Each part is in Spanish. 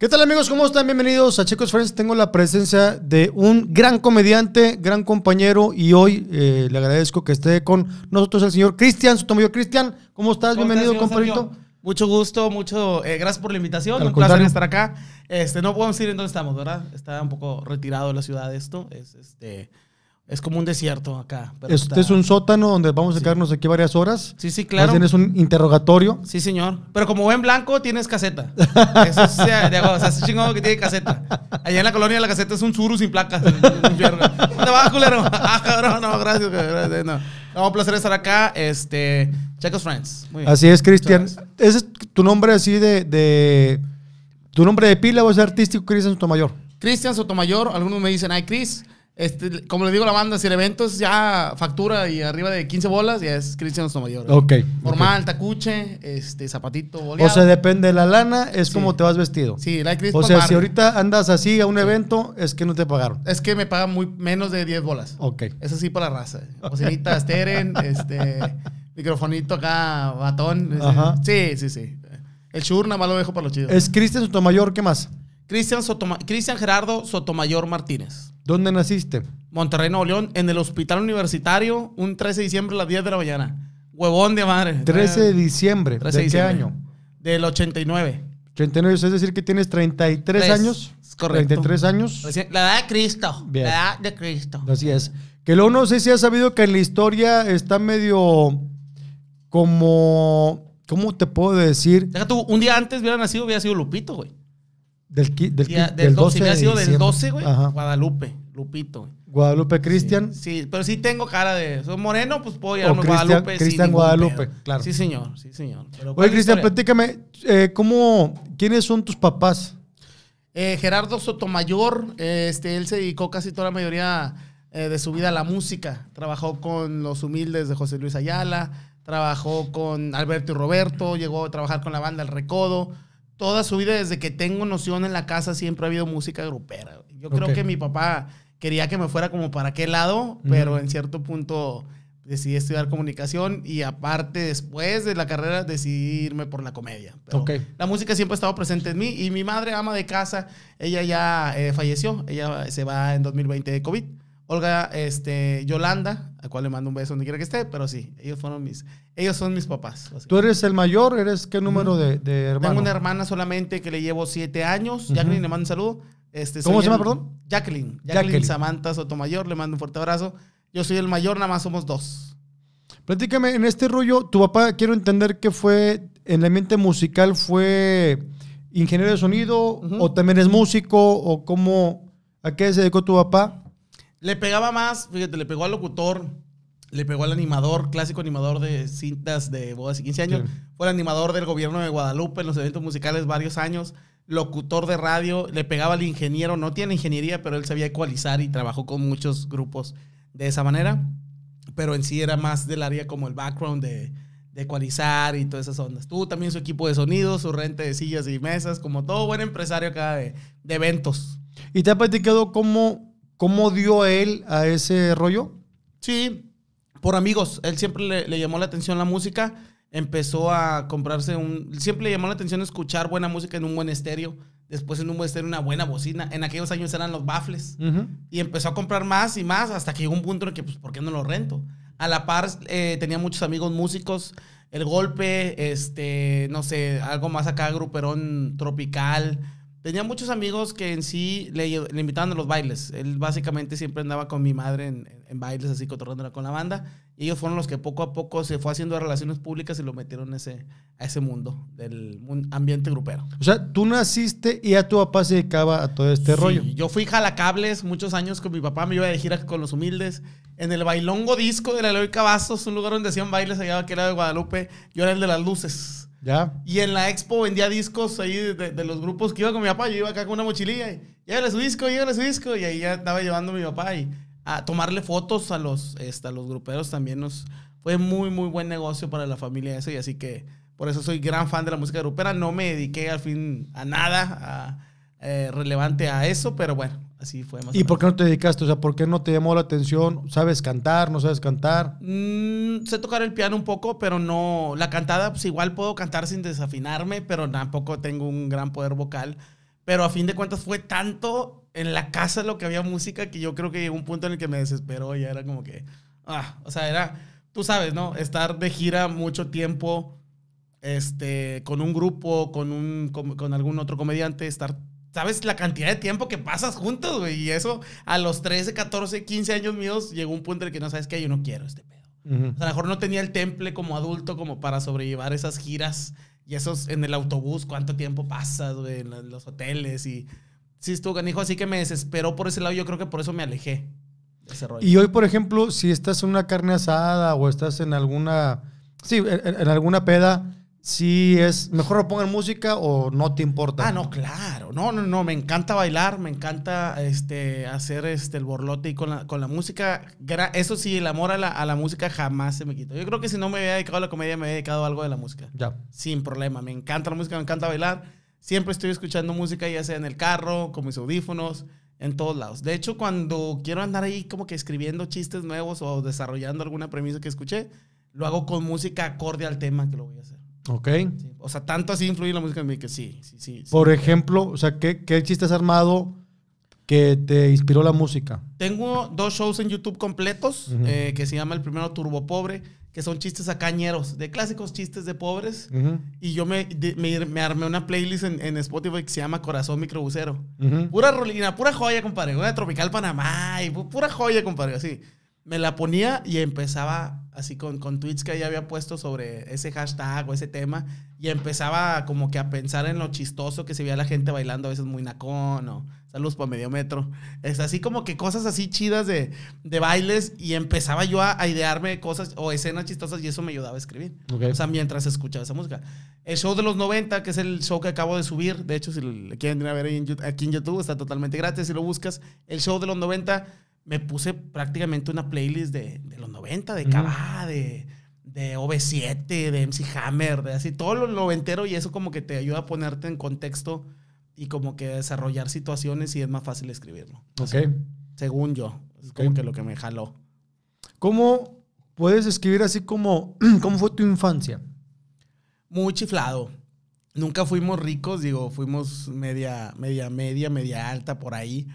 ¿Qué tal amigos? ¿Cómo están? Bienvenidos a Chicos Friends. Tengo la presencia de un gran comediante, gran compañero y hoy eh, le agradezco que esté con nosotros el señor Cristian su tomillo Cristian, ¿cómo estás? Bienvenido, compañero. Mucho gusto, mucho eh, gracias por la invitación. un placer estar acá. Este, no podemos decir en dónde estamos, ¿verdad? Está un poco retirado de la ciudad esto. Es, este, es como un desierto acá. este es un sótano donde vamos a quedarnos aquí varias horas. Sí, sí, claro. Tienes un interrogatorio. Sí, señor. Pero como ven blanco, tienes caseta. Eso es, eh, sea, chingón que tiene caseta. Allá en la colonia la caseta es un suru sin placas. ¿Dónde vas, culero? Ah, cabrón, no, gracias. un placer estar acá. Este, Checos Friends. Muy bien. Así es, Cristian. Ese es tu nombre así de, de... Tu nombre de pila o es artístico Cristian Sotomayor. Cristian Sotomayor. Algunos me dicen, ay, Cris. Este, como le digo, la banda, si el evento es ya factura y arriba de 15 bolas, ya es Cristian Sotomayor. Ok. Normal, tacuche, este, zapatito, boleado. O sea, depende de la lana, es como te vas vestido. Sí, la like O sea, si ahorita andas así a un evento, es que no te pagaron. Es que me pagan muy, menos de 10 bolas. Ok. Es así por la raza. Cocinita, esteren, este, microfonito acá, batón. Este. Ajá. Sí, sí, sí. El shur nada más lo dejo para los chidos. ¿Es Cristian Sotomayor qué más? Cristian Gerardo Sotomayor Martínez. ¿Dónde naciste? Monterrey, Nuevo León, en el hospital universitario, un 13 de diciembre a las 10 de la mañana. Huevón de madre. 13 de eh, diciembre. ¿De, qué año? Del 89. 89, es decir que tienes 33 años. Es correcto. 33 años. La edad de Cristo. La edad de Cristo. Así es. Que luego no sé si has sabido que en la historia está medio como... ¿Cómo te puedo decir? un día antes hubiera nacido, hubiera sido Lupito, güey. Del, del, del, 12, hubiera sido del 12, güey. Guadalupe. Guadalupe Cristian. Sí, pero sí tengo cara de. Soy moreno, pues puedo llamarme Guadalupe. Cristian Guadalupe, claro. Sí, señor, sí, señor. Oye, Cristian, platícame, eh, ¿cómo, ¿quiénes son tus papás? Eh, Gerardo Sotomayor, este, él se dedicó casi toda la mayoría eh, de su vida a la música. Trabajó con los humildes de José Luis Ayala, trabajó con Alberto y Roberto, llegó a trabajar con la banda El Recodo. Toda su vida, desde que tengo noción en la casa, siempre ha habido música grupera. Yo creo que mi papá quería que me fuera como para qué lado, pero en cierto punto decidí estudiar comunicación y aparte después de la carrera decidí irme por la comedia. La música siempre ha estado presente en mí y mi madre, ama de casa, ella ya eh, falleció, ella se va en 2020 de COVID. Olga, este, Yolanda, a cual le mando un beso donde quiera que esté, pero sí, ellos fueron mis, ellos son mis papás. ¿Tú eres el mayor? ¿Eres qué número de, de Tengo una hermana solamente que le llevo siete años, ya le mando un saludo este, ¿Cómo se llama, perdón? Jacqueline. Jacqueline. Samantha Sotomayor, le mando un fuerte abrazo. Yo soy el mayor, nada más somos dos. Platícame, en este rollo, tu papá, quiero entender que fue, en la mente musical, fue ingeniero de sonido, o también es músico, o cómo, ¿a qué se dedicó tu papá? Le pegaba más, fíjate, le pegó al locutor, le pegó al animador, clásico animador de cintas de bodas y 15 años. Fue el animador del gobierno de Guadalupe en los eventos musicales varios años locutor de radio, le pegaba al ingeniero, no tiene ingeniería, pero él sabía ecualizar y trabajó con muchos grupos de esa manera, pero en sí era más del área como el background de, de ecualizar y todas esas ondas. tú también su equipo de sonido, su renta de sillas y mesas, como todo buen empresario acá de, eventos. ¿Y te ha platicado cómo, cómo dio él a ese rollo? Sí, por amigos. Él siempre le llamó la atención la música empezó a comprarse un... Siempre le llamó la atención escuchar buena música en un buen estéreo, después en un buen estéreo una buena bocina. En aquellos años eran los baffles. Y empezó a comprar más y más hasta que llegó un punto en que, pues, ¿por qué no lo rento? A la par, eh, tenía muchos amigos músicos. El golpe, este, no sé, algo más acá, gruperón tropical. Tenía muchos amigos que en sí le, le invitaban a los bailes. Él básicamente siempre andaba con mi madre en, en bailes así cotorreando con la banda. Y ellos fueron los que poco a poco se fue haciendo relaciones públicas y lo metieron ese, a ese mundo del ambiente grupero. O sea, tú naciste y a tu papá se dedicaba a todo este sí, rollo. Yo fui jalacables muchos años con mi papá, me iba de gira con los humildes. En el bailongo disco de la Eloy Cavazos... un lugar donde hacían bailes allá que era de Guadalupe, yo era el de las luces. Ya. Y en la expo vendía discos ahí de, los grupos que iba con mi papá. Yo iba acá con una mochililla y llévale su disco, llévale su disco. Y ahí ya estaba llevando mi papá y tomarle fotos a los, este, los gruperos también nos fue muy, muy buen negocio para la familia eso y así que por eso soy gran fan de la música grupera. No me dediqué al fin a nada eh, relevante a eso, pero bueno, así fue más. ¿Y por qué no te dedicaste? O sea, ¿por qué no te llamó la atención? ¿Sabes cantar? ¿No sabes cantar? Mm, sé tocar el piano un poco, pero no. La cantada, pues igual puedo cantar sin desafinarme, pero tampoco tengo un gran poder vocal. Pero a fin de cuentas fue tanto en la casa lo que había música que yo creo que llegó un punto en el que me desesperó y era como que, ah, o sea, era, tú sabes, ¿no? Estar de gira mucho tiempo, este, con un grupo, con, un, con, algún otro comediante, estar ¿Sabes la cantidad de tiempo que pasas juntos, güey? Y eso a los 13, 14, 15 años míos llegó un punto en el que no sabes qué, yo no quiero este pedo. o sea, a lo mejor no tenía el temple como adulto como para sobrellevar esas giras y esos en el autobús, cuánto tiempo pasas, en los hoteles y... Sí, estuvo canijo, así que me desesperó por ese lado. Yo creo que por eso me alejé de ese rollo. Y hoy, por ejemplo, si estás en una carne asada o estás en alguna... Sí, en alguna peda si es mejor pongo en música o no te importa. Ah, no, claro. No, no, no. Me encanta bailar, me encanta este, hacer este, el borlote y con la, música. Eso sí, el amor a la, a la música jamás se me quita Yo creo que si no me había dedicado a la comedia, me había dedicado a algo de la música. Ya. Sin problema. Me encanta la música, me encanta bailar. Siempre estoy escuchando música, ya sea en el carro, con mis audífonos, en todos lados. De hecho, cuando quiero andar ahí como que escribiendo chistes nuevos o desarrollando alguna premisa que escuché, lo hago con música acorde al tema que lo voy a hacer. Ok. o sea, tanto así influye la música en mí que sí, sí, sí. Por ejemplo, o sea, ¿qué, ¿qué chiste has armado que te inspiró la música? Tengo dos shows en YouTube completos, eh, que se llama el primero Turbo Pobre, que son chistes a cañeros, de clásicos chistes de pobres. Y yo me, me, armé una playlist en, Spotify que se llama Corazón Microbucero Pura rolina, pura joya, compadre. Una Tropical Panamá y pura joya, compadre, así me la ponía y empezaba así con, con tweets que ella había puesto sobre ese hashtag o ese tema y empezaba como que a pensar en lo chistoso que se veía la gente bailando a veces muy nacón o saludos por medio metro. Es así como que cosas así chidas de, de bailes y empezaba yo a, idearme cosas o escenas chistosas y eso me ayudaba a escribir. O sea, mientras escuchaba esa música. El show de los 90, que es el show que acabo de subir, de hecho si le quieren ir a ver aquí en YouTube está totalmente gratis si lo buscas. El show de los 90 me puse prácticamente una playlist de, los 90, de Cabá, de, de OV7, de MC Hammer, de así, todo lo noventero y eso como que te ayuda a ponerte en contexto y como que desarrollar situaciones y es más fácil escribirlo. ok. según yo, es como que lo que me jaló. ¿Cómo puedes escribir así como, cómo fue tu infancia? Muy chiflado. Nunca fuimos ricos, digo, fuimos media, media, media, media alta por ahí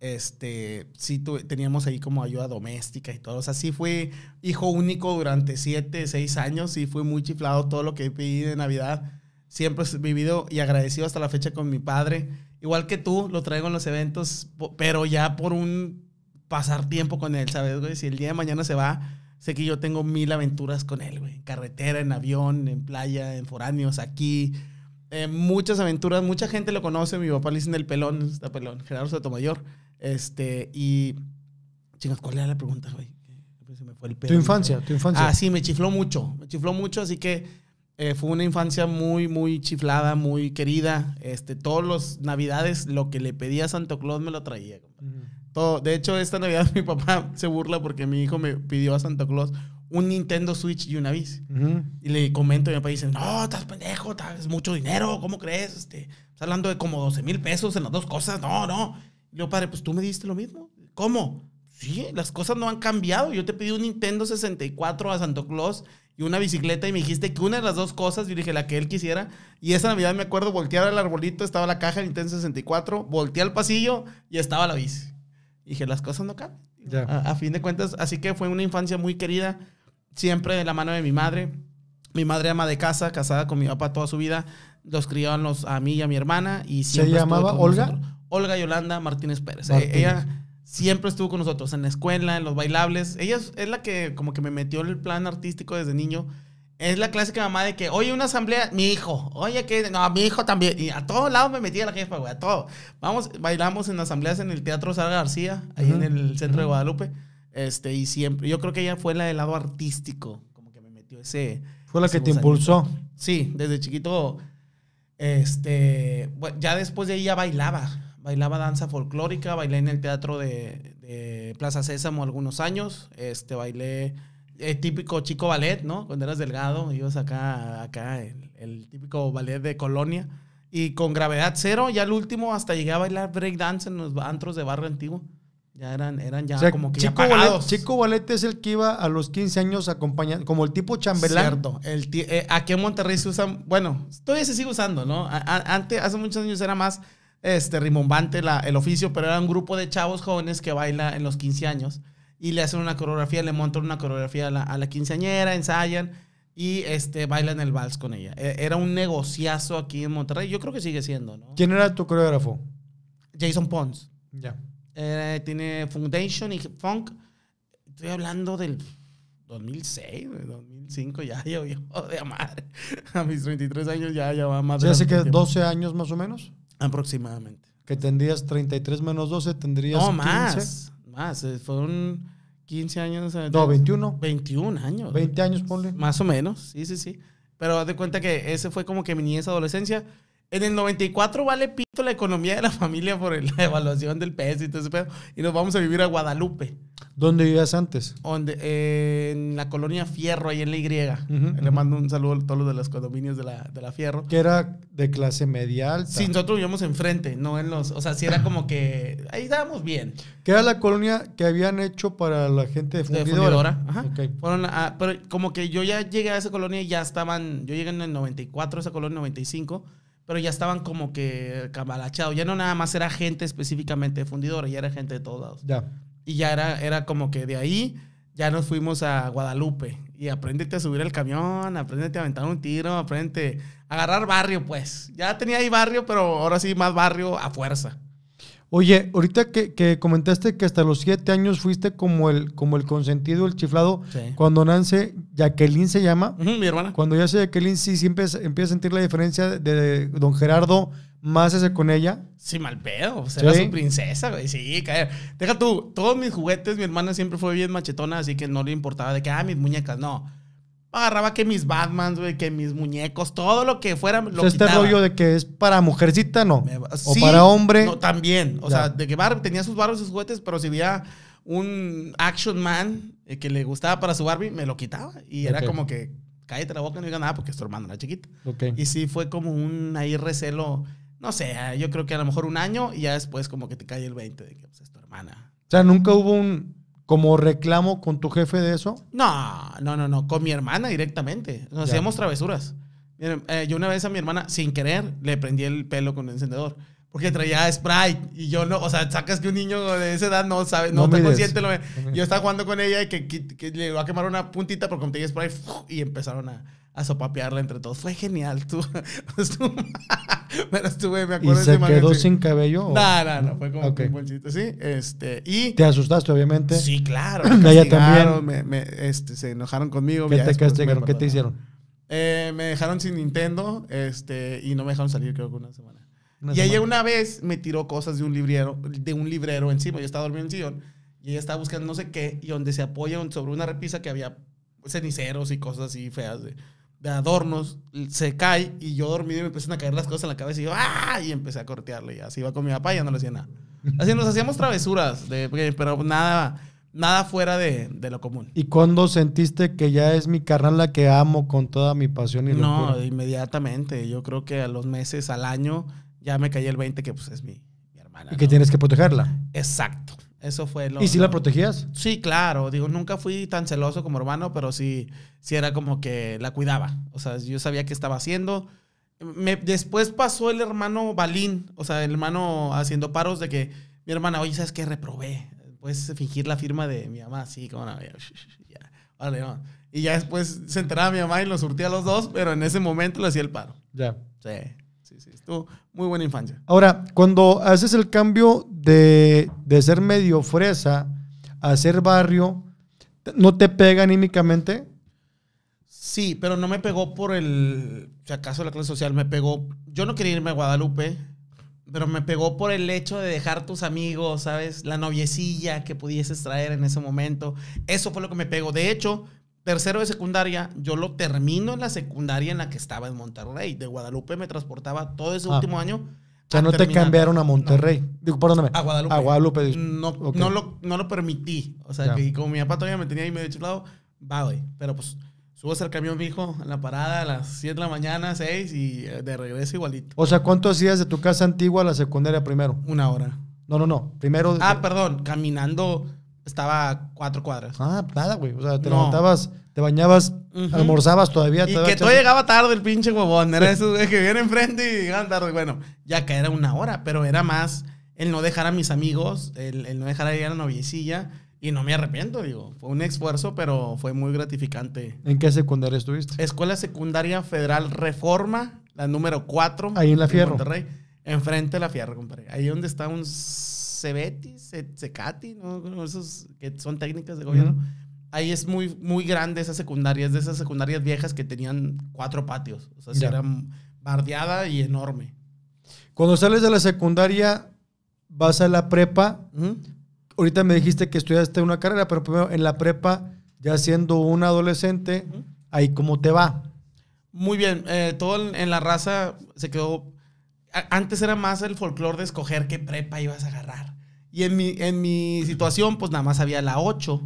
este, sí teníamos ahí como ayuda doméstica y todo. O sea, sí fue hijo único durante siete, seis años y fui muy chiflado todo lo que pedí de Navidad. Siempre he vivido y agradecido hasta la fecha con mi padre. Igual que tú, lo traigo en los eventos, pero ya por un pasar tiempo con él, ¿sabes, güey? Si el día de mañana se va, sé que yo tengo mil aventuras con él, güey. En carretera, en avión, en playa, en foráneos, aquí. Eh, muchas aventuras, mucha gente lo conoce, mi papá le dicen el pelón, está pelón, Gerardo Sotomayor este, y. chingas ¿cuál era la pregunta, güey? Tu infancia, tu infancia. Ah, sí, me chifló mucho. Me chifló mucho, así que eh, fue una infancia muy, muy chiflada, muy querida. Este, todos los navidades, lo que le pedía a Santo Claus me lo traía, Todo. De hecho, esta Navidad mi papá se burla porque mi hijo me pidió a Santa Claus un Nintendo Switch y una bici. Y le comento y mi papá dice, no, estás pendejo, es mucho dinero, ¿cómo crees? Este, estás hablando de como 12 mil pesos en las dos cosas, no, no. Le padre, pues tú me diste lo mismo. ¿Cómo? Sí, las cosas no han cambiado. Yo te pedí un Nintendo 64 a Santo Claus y una bicicleta y me dijiste que una de las dos cosas, yo dije la que él quisiera. Y esa Navidad me acuerdo, voltear al arbolito, estaba la caja del Nintendo 64, volteé al pasillo y estaba la bici. dije, las cosas no cambian. A, fin de cuentas, así que fue una infancia muy querida, siempre de la mano de mi madre. Mi madre ama de casa, casada con mi papá toda su vida. Los criaban a mí y a mi hermana. Y ¿Se llamaba Olga? Olga Yolanda Martínez Pérez. Eh, ella siempre estuvo con nosotros en la escuela, en los bailables. Ella es la que como que me metió en el plan artístico desde niño. Es la clásica mamá de que, oye, una asamblea, mi hijo, oye, que, no, mi hijo también. Y a todos lados me metía la jefa, güey, a todo. Vamos, bailamos en asambleas en el Teatro Sara García, ahí en el centro de Guadalupe. Este, y siempre, yo creo que ella fue la del lado artístico, como que me metió ese. Fue la que te impulsó. Sí, desde chiquito, este, ya después de ella ya bailaba bailaba danza folclórica, bailé en el teatro de, Plaza Sésamo algunos años, este, bailé el eh, típico chico ballet, ¿no? Cuando eras delgado, ibas acá, acá, el, el, típico ballet de colonia. Y con gravedad cero, ya el último hasta llegué a bailar break dance en los antros de barrio antiguo. Ya eran, eran ya como que Chico Ballet, Chico Ballet es el que iba a los 15 años acompañando, como el tipo chambelán. Cierto. El eh, aquí en Monterrey se usan, bueno, todavía se sigue usando, ¿no? antes, hace muchos años era más este, rimbombante el oficio, pero era un grupo de chavos jóvenes que baila en los 15 años y le hacen una coreografía, le montan una coreografía a la, a quinceañera, ensayan y este, bailan el vals con ella. E, era un negociazo aquí en Monterrey, yo creo que sigue siendo, ¿no? ¿Quién era tu coreógrafo? Jason Pons. Ya. tiene Foundation y Funk. Estoy hablando del 2006, 2005, ya, yo, yo de madre. A mis 33 años ya, ya va más. hace que 12 años más o menos? Aproximadamente. Que tendrías 33 menos 12, tendrías. No, más. 15. Más. Eh, fueron 15 años. Eh, no, 21. 21 años. 20 años, ponle. Más o menos, sí, sí, sí. Pero haz de cuenta que ese fue como que mi niñez, adolescencia. En el 94 vale pito la economía de la familia por la evaluación del peso y todo ese pedo. Y nos vamos a vivir a Guadalupe. ¿Dónde vivías antes? Donde, en la colonia Fierro, ahí en la Y. Le mando un saludo a todos los de los condominios de la, de la Fierro. Que era de clase media alta. Sí, nosotros vivíamos enfrente, no en los. O sea, sí era como que. Ahí estábamos bien. ¿Qué era la colonia que habían hecho para la gente de fundidora. De Ajá. Ah, pero como que yo ya llegué a esa colonia y ya estaban. Yo llegué en el 94 esa colonia, 95 pero ya estaban como que cabalachados. Ya no nada más era gente específicamente fundidora, ya era gente de todos lados. Ya. Y ya era, era como que de ahí ya nos fuimos a Guadalupe. Y aprendete a subir el camión, aprendete a aventar un tiro, aprendete a agarrar barrio, pues. Ya tenía ahí barrio, pero ahora sí más barrio a fuerza. Oye, ahorita que, comentaste que hasta los siete años fuiste como el, como el consentido, el chiflado, cuando nace Jacqueline se llama. mi hermana. Cuando ya se Jacqueline, sí, siempre empieza a sentir la diferencia de, don Gerardo más ese con ella. Sí, mal pedo. Será su princesa, güey. Sí, caer. Deja tú, todos mis juguetes, mi hermana siempre fue bien machetona, así que no le importaba de que, ah, mis muñecas, no agarraba que mis Batmans, güey, que mis muñecos, todo lo que fuera. Lo o este rollo de que es para mujercita, no. o para hombre. No, también. O sea, de que Barbie tenía sus y sus juguetes, pero si había un Action Man eh, que le gustaba para su Barbie, me lo quitaba. Y era como que cállate la boca, no diga nada porque es tu hermana, era chiquita. Okay. Y sí fue como un ahí recelo, no sé, yo creo que a lo mejor un año y ya después como que te cae el 20 de que pues, es tu hermana. O sea, nunca hubo un como reclamo con tu jefe de eso? No, no, no, no, con mi hermana directamente. Nos hacíamos travesuras. Eh, yo una vez a mi hermana, sin querer, le prendí el pelo con el encendedor. Porque traía Sprite y yo no, o sea, sacas que un niño de esa edad no sabe, no, no está yo estaba jugando con ella y que, le va a quemar una puntita porque metía Sprite y empezaron a, a sopapearla entre todos. Fue genial, tú. pero estuve, me acuerdo. ¿Y se quedó sin cabello? No, no, no, fue como un bolsito, sí. Este, y... ¿Te asustaste, obviamente? Sí, claro. Ella también. Este, se enojaron conmigo. ¿Qué te hicieron? Eh, me dejaron sin Nintendo este, y no me dejaron salir, creo que una semana. y ella una vez me tiró cosas de un librero, de un librero encima. Yo estaba dormido en sillón y ella estaba buscando no sé qué y donde se apoya sobre una repisa que había ceniceros y cosas así feas. De, de adornos, se cae y yo dormido y me empiezan a caer las cosas en la cabeza y yo, ¡ah! Y empecé a cortearle y así iba con mi papá y ya no le hacía nada. Así nos hacíamos travesuras, pero nada, nada fuera de, de, lo común. ¿Y cuándo sentiste que ya es mi carnal la que amo con toda mi pasión y locura? No, inmediatamente. Yo creo que a los meses, al año, ya me caí el 20 que pues es mi, mi hermana. Y que tienes que protegerla. Exacto. Eso fue lo. ¿Y si la protegías? Sí, claro. Digo, nunca fui tan celoso como hermano, pero sí, sí era como que la cuidaba. O sea, yo sabía qué estaba haciendo. Me, después pasó el hermano Balín, o sea, el hermano haciendo paros de que mi hermana, oye, ¿sabes qué? Reprobé. Puedes fingir la firma de mi mamá, sí, como no. Ya, vale, Y ya después se enteraba mi mamá y lo surtía a los dos, pero en ese momento le hacía el paro. Ya. Sí sí, sí. Estuvo muy buena infancia. Ahora, cuando haces el cambio de, de ser medio fresa a ser barrio, ¿no te pega anímicamente? Sí, pero no me pegó por el, si acaso la clase social, me pegó, yo no quería irme a Guadalupe, pero me pegó por el hecho de dejar tus amigos, ¿sabes? La noviecilla que pudieses traer en ese momento. Eso fue lo que me pegó. De hecho, tercero de secundaria, yo lo termino en la secundaria en la que estaba en Monterrey. De Guadalupe me transportaba todo ese ah. último año. O sea, no te cambiaron a Monterrey. Digo, perdóname. A Guadalupe. A Guadalupe. No, lo, permití. O sea, que como mi papá todavía me tenía ahí medio chulado, va, güey. Pero pues subo a al camión, viejo en la parada a las 7 de la mañana, 6 y eh, de regreso igualito. O sea, ¿cuánto hacías de tu casa antigua a la secundaria primero? Una hora. No, no, no. Primero. Ah, perdón. Caminando estaba a cuatro cuadras. Ah, nada, güey. O sea, te levantabas, te bañabas, almorzabas todavía. Y que todo llegaba tarde el pinche huevón. Era eso, güey que viene enfrente y llegan tarde. Bueno, ya que era una hora, pero era más el no dejar a mis amigos, el, no dejar a ir a la noviecilla. Y no me arrepiento, digo. Fue un esfuerzo, pero fue muy gratificante. ¿En qué secundaria estuviste? Escuela Secundaria Federal Reforma, la número 4. Ahí en La Fierro. Monterrey. Enfrente de La Fierro, compadre. Ahí donde está un CEBETI, CECATI, ¿no? Esos que son técnicas de gobierno. Ahí es muy, muy grande esa secundaria, es de esas secundarias viejas que tenían cuatro patios. O sea, era bardeada y enorme. Cuando sales de la secundaria, vas a la prepa. Ahorita me dijiste que estudiaste una carrera, pero primero en la prepa, ya siendo un adolescente, ahí cómo te va. Muy bien, eh, todo en la raza se quedó antes era más el folclore de escoger qué prepa ibas a agarrar. Y en mi, en mi situación, pues nada más había la 8,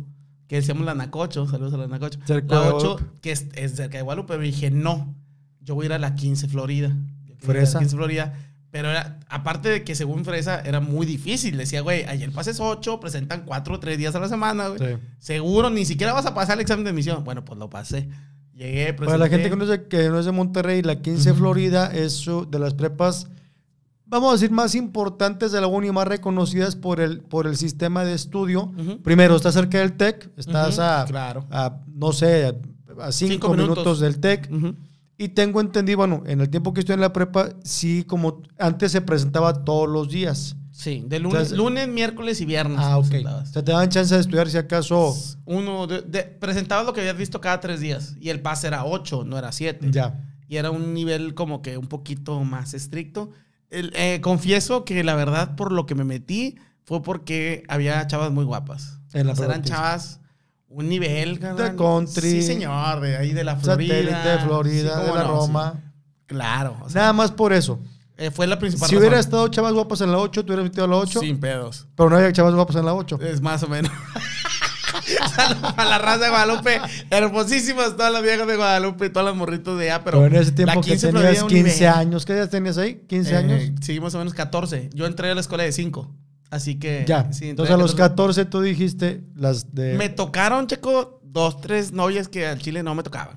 que decíamos la Nacocho, saludos a la Nacocho. Cerca la 8, que es, cerca de Guadalupe, pero dije, no, yo voy a ir a la 15 Florida. Fresa. 15 Florida. Pero era, aparte de que según Fresa era muy difícil, decía, güey, ayer pases 8, presentan 4 o 3 días a la semana, güey. Seguro, ni siquiera vas a pasar el examen de admisión. Bueno, pues lo pasé. Llegué, presenté. Para la gente que no es de, que no es Monterrey, la 15 Florida es de las prepas vamos a decir, más importantes de la UNI, más reconocidas por el, por el sistema de estudio. Primero, estás cerca del TEC, estás a, a, no sé, a, cinco, minutos. del TEC. Y tengo entendido, bueno, en el tiempo que estoy en la prepa, sí, como antes se presentaba todos los días. Sí, de lunes, lunes, miércoles y viernes. Ah, ok. O sea, te daban chance de estudiar si acaso. Uno, de, lo que habías visto cada tres días y el pase era ocho, no era siete. Ya. Y era un nivel como que un poquito más estricto. Eh, confieso que la verdad por lo que me metí fue porque había chavas muy guapas. En la eran chavas un nivel, De country. Sí, señor, de ahí de la Florida. de Florida, de la Roma. Claro. Nada más por eso. Eh, fue la principal. Si hubiera estado chavas guapas en la 8, tú hubieras metido a la 8. Sin pedos. Pero no había chavas guapas en la 8. Es más o menos. Saludos a la raza de Guadalupe. Hermosísimas todas las viejas de Guadalupe y todas las morritos de allá. Pero, en ese tiempo que tenías 15 años, ¿qué edad tenías ahí? ¿15 eh, años? Sí, más o menos 14. Yo entré a la escuela de 5. Así que. Ya. Entonces a los 14 tú dijiste las de. Me tocaron, checo, dos, tres novias que al chile no me tocaban,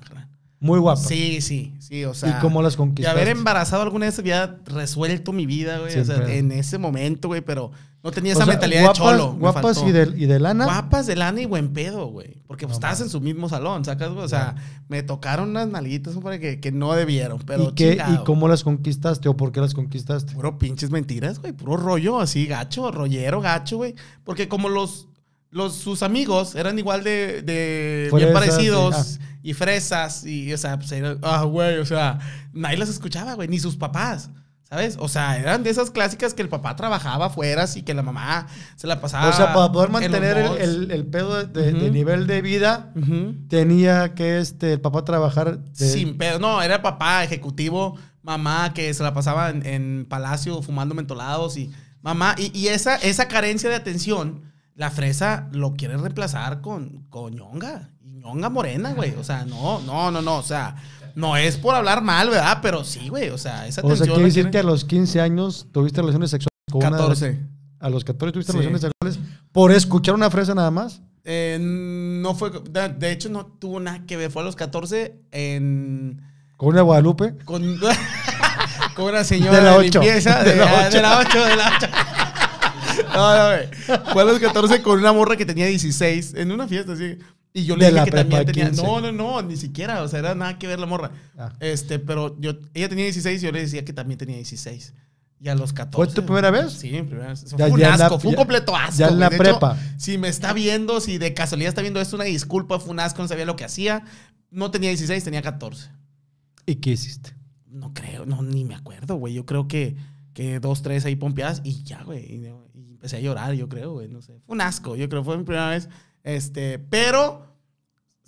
Muy guapa. Sí, sí, sí, o sea. ¿Y cómo las conquistaste? Y haber embarazado alguna vez había resuelto mi vida, güey. O sea, en ese momento, güey, pero no tenía esa mentalidad de cholo. Guapas y de, lana. Guapas de lana y buen pedo, güey. Porque pues, estabas en su mismo salón, ¿sacas? O sea, me tocaron unas nalguitas que, que no debieron, pero ¿Y, qué, ¿Y cómo las conquistaste o por qué las conquistaste? Puro pinches mentiras, güey. Puro rollo así, gacho, rollero, gacho, güey. Porque como los, los sus amigos eran igual de, bien parecidos y, fresas y, o sea, pues, ah, güey, o sea, nadie las escuchaba, güey. Ni sus papás. ¿Sabes? O sea, eran de esas clásicas que el papá trabajaba afuera, así que la mamá se la pasaba. O sea, para poder mantener el, el, pedo de, nivel de vida, tenía que este, el papá trabajar. Sin pedo, no, era papá ejecutivo, mamá que se la pasaba en, palacio fumando mentolados y mamá. Y, esa, esa carencia de atención, la fresa lo quiere reemplazar con, con ñonga, y ñonga morena, güey. O sea, no, no, no, no, o sea. No es por hablar mal, ¿verdad? Pero sí, güey. O sea, esa O sea, quiere decir que a los 15 años tuviste relaciones sexuales con 14. a los 14 tuviste relaciones sexuales por escuchar una fresa nada más. Eh, no fue. De, hecho, no tuvo nada que ver. Fue a los 14 en. ¿Con una Guadalupe? Con, con una señora de Limpieza, de, la 8. de la 8, de la 8. No, no, güey. Fue a los 14 con una morra que tenía 16 en una fiesta, así. Y yo le dije que también tenía. No, no, no, ni siquiera. O sea, era nada que ver la morra. Ah. Este, pero yo, ella tenía 16 y yo le decía que también tenía 16. Y a los 14. ¿Fue tu primera vez? Sí, mi primera vez. fue un asco, fue un completo asco. Ya en la prepa. si me está viendo, si de casualidad está viendo esto, una disculpa, fue un asco, no sabía lo que hacía. No tenía 16, tenía 14. ¿Y qué hiciste? No creo, no, ni me acuerdo, güey. Yo creo que, que dos, tres ahí pompeadas y ya, güey. Y, empecé a llorar, yo creo, güey, no sé. Fue un asco, yo creo, fue mi primera vez. Este, pero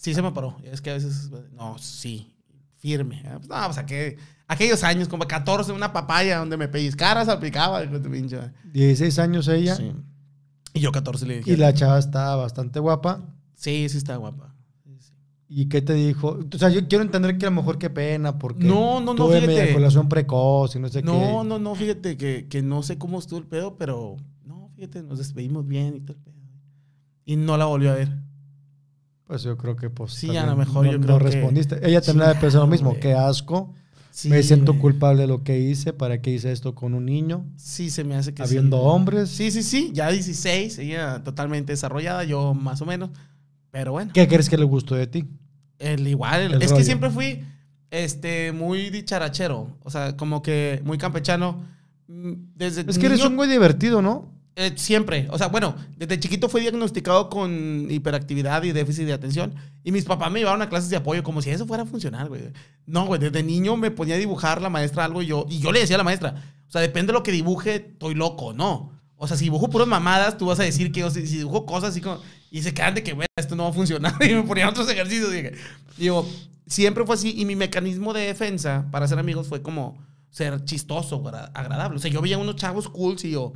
sí se me paró. Es que a veces, no, sí, firme. no, no, pues, sea que aquellos años, como 14, una papaya donde me pellizcara, salpicaba. 16 años ella. Sí. Y yo 14 le dije. Y la chava estaba bastante guapa. Sí, sí está guapa. ¿Y qué te dijo? O sea, yo quiero entender que a lo mejor qué pena, porque no, no, no, tuve fíjate. colación precoz y no sé no, qué. No, no, no, fíjate que, que no sé cómo estuvo el pedo, pero no, fíjate, nos despedimos bien y todo el pedo. Y no la volvió a ver. Pues yo creo que pues. Sí, a lo mejor no, yo creo no respondiste. Ella también de pensar lo mismo. Qué asco. me siento culpable de lo que hice. ¿Para qué hice esto con un niño? Sí, se me hace que Habiendo hombres. Sí, sí, sí. Ya 16. Ella totalmente desarrollada. Yo más o menos. Pero bueno. ¿Qué crees que le gustó de ti? El igual. El, es que siempre fui este, muy dicharachero. O sea, como que muy campechano. Mm, desde es que eres un güey divertido, ¿no? Eh, siempre. O sea, bueno, desde chiquito fui diagnosticado con hiperactividad y déficit de atención. Y mis papás me llevaron a clases de apoyo como si eso fuera a funcionar, güey. No, güey, desde niño me ponía a dibujar la maestra algo y yo, y yo le decía a la maestra, o sea, depende de lo que dibuje, estoy loco, no. O sea, si dibujo puras mamadas, tú vas a decir que, si, dibujo cosas así como, y se quedan de que, güey, esto no va a funcionar. Y me ponían otros ejercicios. digo, siempre fue así. Y mi mecanismo de defensa para ser amigos fue como ser chistoso, agradable. O sea, yo veía unos chavos cool y yo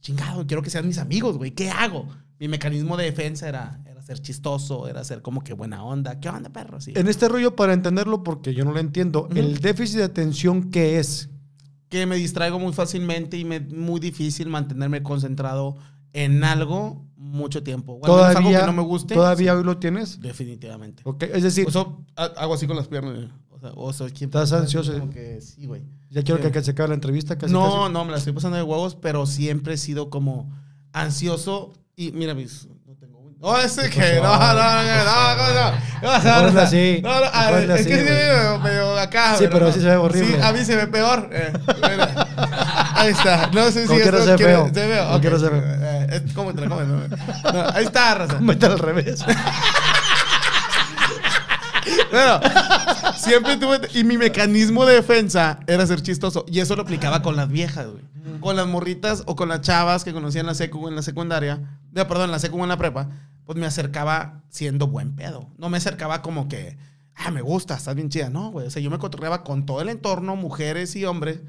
chingado, quiero que sean mis amigos, güey, ¿qué hago? Mi mecanismo de defensa era, ser chistoso, era ser como que buena onda. ¿Qué onda, perro? En este rollo, para entenderlo, porque yo no lo entiendo, ¿el déficit de atención qué es? Que me distraigo muy fácilmente y me muy difícil mantenerme concentrado en algo mucho tiempo. todavía, no me guste. ¿Todavía lo tienes? Definitivamente. okay es decir... hago así con las piernas sea, o Estás ansioso. Como que sí, güey. Ya quiero que, que, se acabe la entrevista. Casi, no, casi. no, me la estoy pasando de huevos, pero siempre he sido como ansioso. Y mira, mis. No tengo un. No, ¡Oh, ese que. No, no, no, no, no. No, así. No, no, es que sí medio acá. Sí, pero sí se ve horrible. Sí, a mí se ve peor. Eh, ahí está. No sé si esto ser feo. Se ve, No quiero ser feo. Eh, cómo No, Ahí está, raza. Cómetela al revés. Pero siempre tuve. Y mi mecanismo de defensa era ser chistoso. Y eso lo aplicaba con las viejas, güey. Con las morritas o con las chavas que conocían la secu en la secundaria. perdón, en la secu en la prepa. Pues me acercaba siendo buen pedo. No me acercaba como que. Ah, me gusta, estás bien chida. No, güey. O sea, yo me cotorreaba con todo el entorno, mujeres y hombres.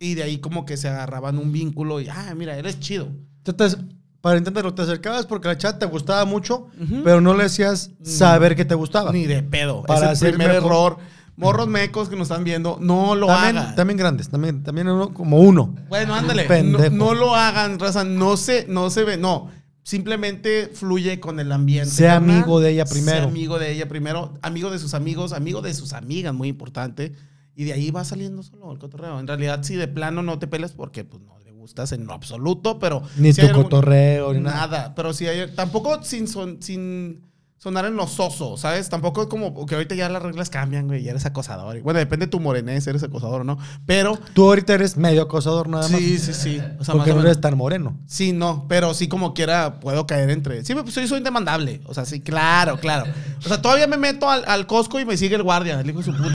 Y de ahí como que se agarraban un vínculo y, ah, mira, eres chido. Entonces, para intentarlo. Te acercabas porque la chat te gustaba mucho, pero no le decías saber que te gustaba. Ni de pedo. Para hacerme error. Morros mecos que nos están viendo, no lo hagan. También grandes, también, también como uno. Bueno, ándale. No, lo hagan, raza. No se, no se ve, no. Simplemente fluye con el ambiente. Sea amigo de ella primero. amigo de ella primero. Amigo de sus amigos, amigo de sus amigas, muy importante. Y de ahí va saliendo solo el cotorreo. En realidad, si de plano no te pelas, porque pues no estás en lo absoluto, pero. Ni tu cotorreo, ni nada. Pero si Tampoco sin. Son, sin sonar en osos, ¿sabes? Tampoco es como que ahorita ya las reglas cambian, güey, y eres acosador. Bueno, depende de tu morenés, eres acosador o no, pero... Tú ahorita eres medio acosador nada más. Sí, sí, sí. Porque no eres tan moreno. Sí, no, pero sí como quiera puedo caer entre... Sí, pues soy, soy indemandable, o sea, sí, claro, claro. O sea, todavía me meto al, al y me sigue el guardia, el hijo su puta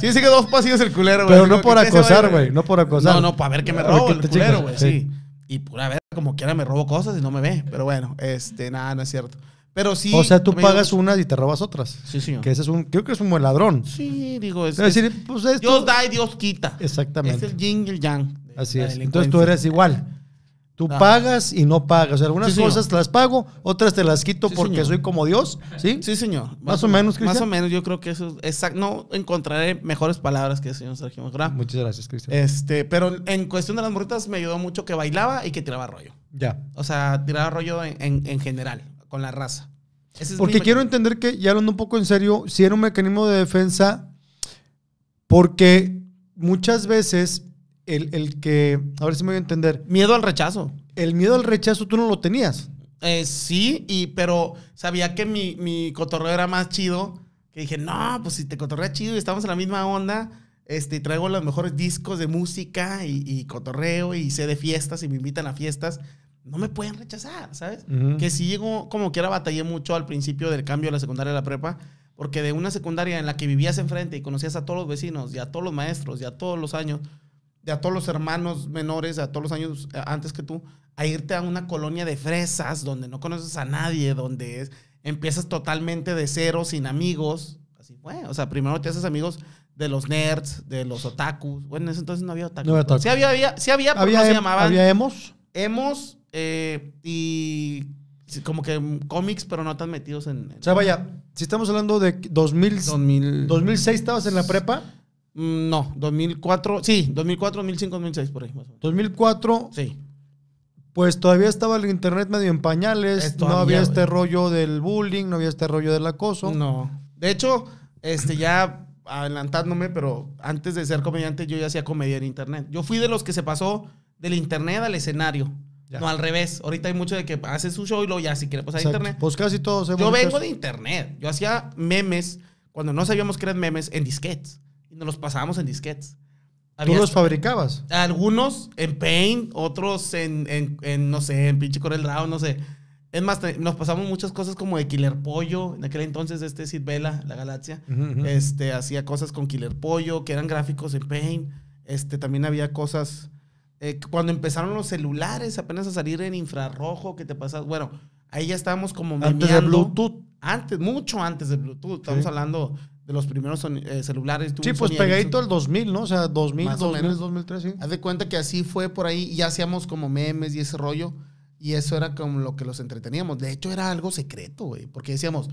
Sí, sigue dos pasillos el culero, güey. Pero no por acosar, güey. No por acosar. No, no, para ver que me ah, robo el culero, güey. Sí. Y pura ver, como quiera me robo cosas y no me ve. Pero bueno, este, nada, no es cierto. Pero sí. O sea, tú pagas unas y te robas otras. Sí, señor. Que ese es un, creo que es un buen ladrón. Sí, digo, es, es decir, pues esto, Dios da y Dios quita. Exactamente. Es el yin y el yang. Así es. Entonces tú eres igual. Tú pagas y no pagas. algunas cosas te las pago, otras te las quito porque soy como Dios. ¿Sí? Sí, señor. Más, o menos, Cristian. Más o menos, yo creo que eso es exacto. No encontraré mejores palabras que el señor Sergio ah. Muchas gracias, Cristian. Este, pero en cuestión de las morritas me ayudó mucho que bailaba y que tiraba rollo. Ya. O sea, tiraba rollo en, general, con la raza. porque quiero entender que, ya hablando un poco en serio, si era un mecanismo de defensa, porque muchas veces el, que, a ver si me voy a entender. Miedo al rechazo. El miedo al rechazo tú no lo tenías. Eh, sí, y, pero sabía que mi, mi cotorreo era más chido. Que dije, no, pues si te cotorrea chido y estamos en la misma onda, este, traigo los mejores discos de música y, cotorreo y sé de fiestas y me invitan a fiestas, no me pueden rechazar, ¿sabes? Que si llego, como que quiera, batallé mucho al principio del cambio de la secundaria a la prepa, porque de una secundaria en la que vivías enfrente y conocías a todos los vecinos y a todos los maestros y a todos los años, a todos los hermanos menores, a todos los años eh, antes que tú, a irte a una colonia de fresas donde no conoces a nadie, donde empiezas totalmente de cero, sin amigos. Así o sea, primero te haces amigos de los nerds, de los otakus. Bueno, en ese entonces no había otakus. No había Sí había, había, pero se em, llamaban. ¿Había emos? Emos eh, y como que cómics, pero no tan metidos en, O sea, vaya, si estamos hablando de 2000, 2006 estabas en la prepa. Mm, no, 2004, sí, 2004, 2005, 2006, por ahí. Más o menos. 2004. Sí. Pues todavía estaba el internet medio en pañales, no había este rollo del bullying, no había este rollo del acoso. No. De hecho, este ya adelantándome, pero antes de ser comediante yo ya hacía comedia en internet. Yo fui de los que se pasó del internet al escenario. No, al revés. Ahorita hay mucho de que hace su show y luego ya si quiere Pues a internet. Pues casi todos. Yo vengo de internet. Yo hacía memes cuando no sabíamos crear memes en disquetes y nos los pasábamos en disquetes. ¿Tú los fabricabas? Algunos en Paint, otros en, en, no sé, en pinche Corel Draw, no sé. Es más, nos pasamos muchas cosas como de Killer Pollo. En aquel entonces, este Sid Vela, la galaxia, este, hacía cosas con Killer Pollo, que eran gráficos en Paint. Este, también había cosas. Eh, cuando empezaron los celulares apenas a salir en infrarrojo, que te pasas. Bueno, ahí ya estábamos como. Antes de Bluetooth. Antes, mucho antes de Bluetooth. Estamos hablando de los primeros eh, celulares. Sí, pues pegadito el 2000, ¿no? O sea, 2000, 2003, sí. Haz de cuenta que así fue por ahí y hacíamos como memes y ese rollo. Y eso era como lo que los entreteníamos. De hecho, era algo secreto, güey. Porque decíamos,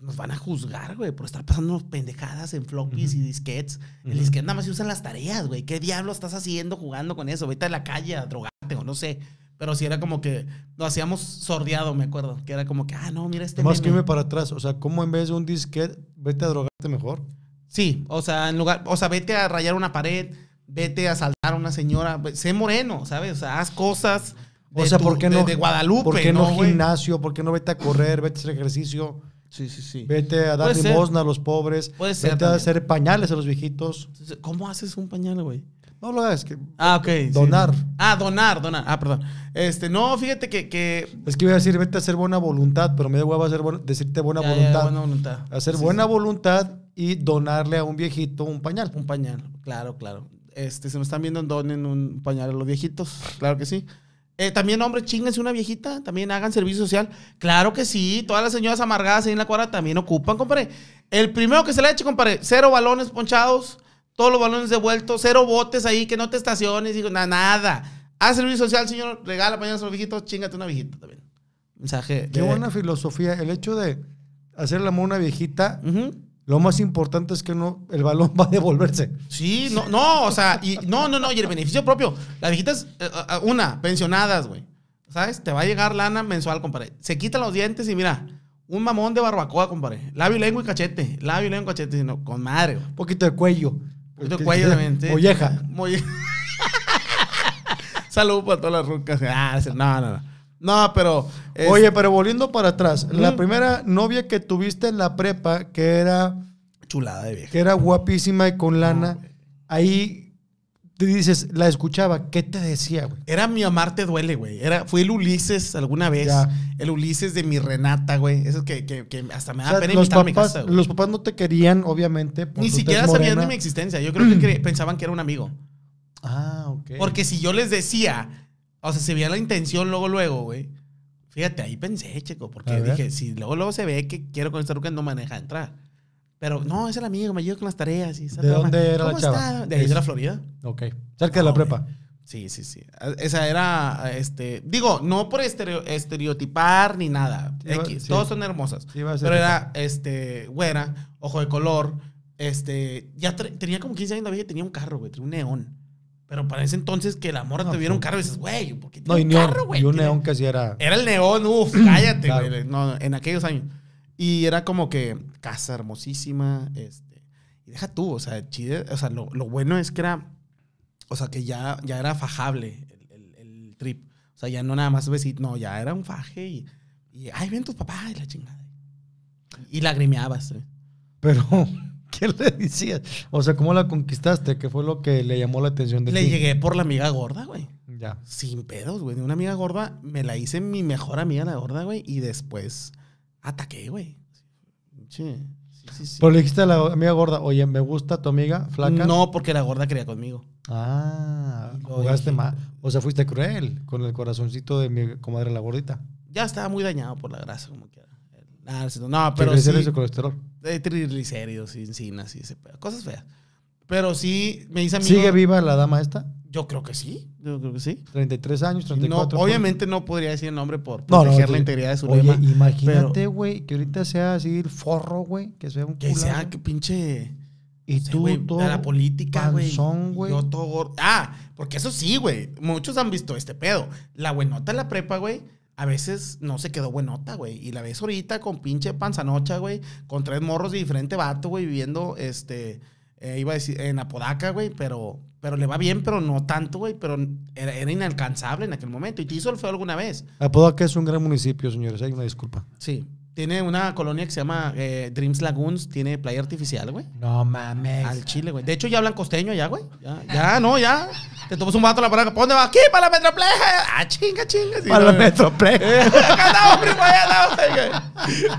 nos van a juzgar, güey, por estar pasando pendejadas en floppies y disquets. El disquete nada más se usan las tareas, güey. ¿Qué diablo estás haciendo jugando con eso? Vete a la calle a drogarte o no sé. Pero sí era como que lo hacíamos sordeado, me acuerdo. Que era como que, ah, no, mira este. Más que irme para atrás. O sea, como en vez de un disquete Vete a drogarte mejor. Sí, o sea, en lugar, o sea, vete a rayar una pared, vete a saltar a una señora, sé moreno, ¿sabes? O sea, haz cosas. o sea, ¿por qué no? De, Guadalupe. ¿Por qué no, gimnasio? ¿Por qué no vete a correr? Vete a hacer ejercicio. Sí, sí, sí. Vete a dar limosna a los pobres. Puede ser. Vete a hacer pañales a los viejitos. ¿Cómo haces un pañal, güey? No lo hagas, que. Ah, ok. Donar. Ah, donar, donar. Ah, perdón. Este, no, fíjate que, Es que iba a decir, vete a hacer buena voluntad, pero me da hueva hacer decirte buena voluntad. Hacer buena voluntad y donarle a un viejito un pañal. Un pañal, claro, claro. Este, se me están viendo, donen un pañal a los viejitos. Claro que sí. Eh, también, hombre, chinguense una viejita, también hagan servicio social. Claro que sí, todas las señoras amargadas ahí en la cuadra también ocupan, compadre. El primero que se le eche, compadre, cero balones ponchados, todos los balones devueltos, cero botes ahí, que no te estaciones, digo, nada, nada. Ah, Haz servicio social, señor, regala mañana a sus viejitos, chingate una viejita también. Mensaje. Qué buena filosofía. El hecho de hacerle la a una viejita, lo más importante es que no, el balón va a devolverse. Sí, no, no, o sea, y, no, no, no, y el beneficio propio. Las viejitas, eh, eh, eh, una, pensionadas, güey. ¿Sabes? Te va a llegar lana mensual, compadre. Se quita los dientes y mira, un mamón de barbacoa, compadre. Labio, lengua y cachete. Labio, lengua y cachete, sino con madre. Un poquito de cuello cuello Molleja. para todas las rucas. Ah, no, no, no. No, pero. Oye, pero volviendo para atrás. La primera novia que tuviste en la prepa, que era. Chulada de vieja. Que era guapísima y con lana. ahí te dices, la escuchaba, ¿qué te decía, güey? Era mi amar te duele, güey. Era, fue el Ulises alguna vez. El Ulises de mi Renata, güey. Eso que, que, hasta me da pena los papás, Los papás no te querían, obviamente. Ni siquiera sabían de mi existencia. Yo creo que pensaban que era un amigo. Ah, ok. Porque si yo les decía, o sea, se veía la intención luego, luego, güey. Fíjate, ahí pensé, chico, porque dije, si luego, luego se ve que quiero con esta ruca, no maneja entrar. Pero no, es el amigo, me ayuda con las tareas. Y ¿De dónde era la chava? De ahí de la Florida. Ok. Cerca de la ah, prepa. Sí, sí, sí. Esa era, este, digo, no por estereotipar ni nada. X, todos son hermosas. pero era, este, güera, ojo de color, este, ya tenía como 15 años la vieja tenía un carro, güey, un neón. Pero para ese entonces que la mora te viera un pues. carro, y dices, güey, ¿por qué tiene un carro, güey? Y un neón que sí era... Era el neón, uff, cállate, güey. No, en aquellos años. Y era como que casa hermosísima, este, y deja tú, o sea, chide, o sea, lo, bueno es que era, o sea, que ya, ya era fajable el, trip, o sea, ya no nada más besito, no, ya era un faje y, y ay, ven tus papás y la chingada. Y, y lagrimeabas. ¿eh? Pero, ¿qué le decías? O sea, ¿cómo la conquistaste? ¿Qué fue lo que le llamó la atención de Le llegué por la amiga gorda, güey. Ya. Sin pedos, güey. De una amiga gorda, me la hice mi mejor amiga la gorda, güey, y después Ataqué, güey. Sí. Sí, sí. Pero le dijiste a la amiga gorda, oye, me gusta tu amiga flaca. No, porque la gorda quería conmigo. Ah, jugaste mal. O sea, fuiste cruel con el corazoncito de mi comadre la gordita. Ya estaba muy dañado por la grasa, como que. no, pero. y colesterol. triglicéridos, encinas y Cosas feas. Pero sí, me dice amigo. ¿Sigue viva la dama esta? Yo creo que sí. Yo creo que sí. 33 años, 34. No, obviamente no podría decir el nombre por proteger la integridad de su oye, imagínate, güey, que ahorita sea así el forro, güey, que sea un Que sea, que pinche... Y tú, todo la política, güey. Yo todo Ah, porque eso sí, güey. Muchos han visto este pedo. La buenota en la prepa, güey, a veces no se quedó buenota, güey. Y la ves ahorita con pinche panzanocha, güey, con tres morros de diferente vato, güey, viviendo, este... Eh, iba a decir, en Apodaca, güey, pero, pero le va bien, pero no tanto, güey, pero era, era, inalcanzable en aquel momento. Y te hizo el feo alguna vez. Apodaca es un gran municipio, señores, hay una disculpa. Sí, tiene una colonia que se llama eh, Dreams Lagoons, tiene playa artificial, güey. No mames. Al Chile, güey. De hecho, ya hablan costeño ya, güey. Ya, ya no, ya. Te tomas un vato la parada, ¿dónde vas? Aquí, para la Metropleja. Ah, chinga, chinga. para la Metropleja. Acá primo, allá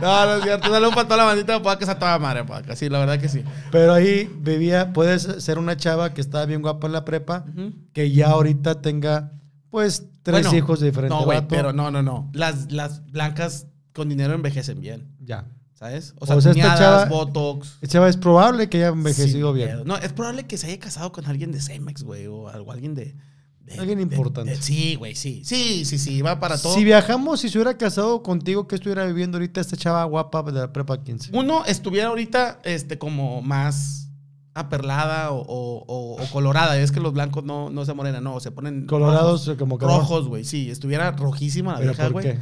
No, no es cierto. un pato a la bandita a que sea toda madre, pues Sí, la verdad que sí. Pero ahí vivía, puedes ser una chava que estaba bien guapa en la prepa, que ya ahorita tenga, pues, tres hijos de diferente No, güey, pero no, no, no. Las, las blancas con dinero envejecen bien. Ya. ¿Sabes? O sea, o sea Botox. es probable que haya envejecido bien. No, es probable que se haya casado con alguien de Cemex, güey, o algo, alguien de. alguien importante. sí, güey, sí. Sí, sí, sí, va para todo. Si viajamos, si se hubiera casado contigo, ¿qué estuviera viviendo ahorita esta chava guapa de la prepa 15? Uno, estuviera ahorita este, como más aperlada o, colorada. Es que los blancos no, no se morenan, no, se ponen. Colorados, como que. Rojos, güey, sí. Estuviera rojísima la vieja, güey.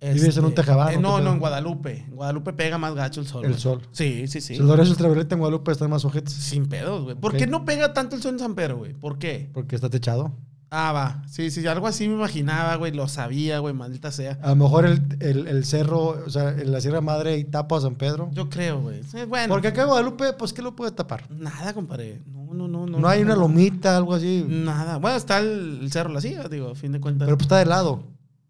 Vives en un este, eh, no, no, en Guadalupe. En Guadalupe pega más gacho el sol. El sol. Sí, sí, sí. los ultravioleta en Guadalupe están más sujetos. Sin pedos, güey. ¿Por qué no pega tanto el sol en San Pedro, güey? ¿Por qué? Porque está techado. Ah, va. Sí, sí, algo así me imaginaba, güey. Lo sabía, güey, maldita sea. A lo mejor el, cerro, o sea, en la Sierra Madre y tapa a San Pedro. Yo creo, güey. bueno. Porque acá en Guadalupe, pues, ¿qué lo puede tapar? Nada, compadre. No, no, no. No, no hay una lomita, algo así. Nada. Bueno, está el, cerro La Silla, digo, a fin de cuentas. Pero pues está de lado.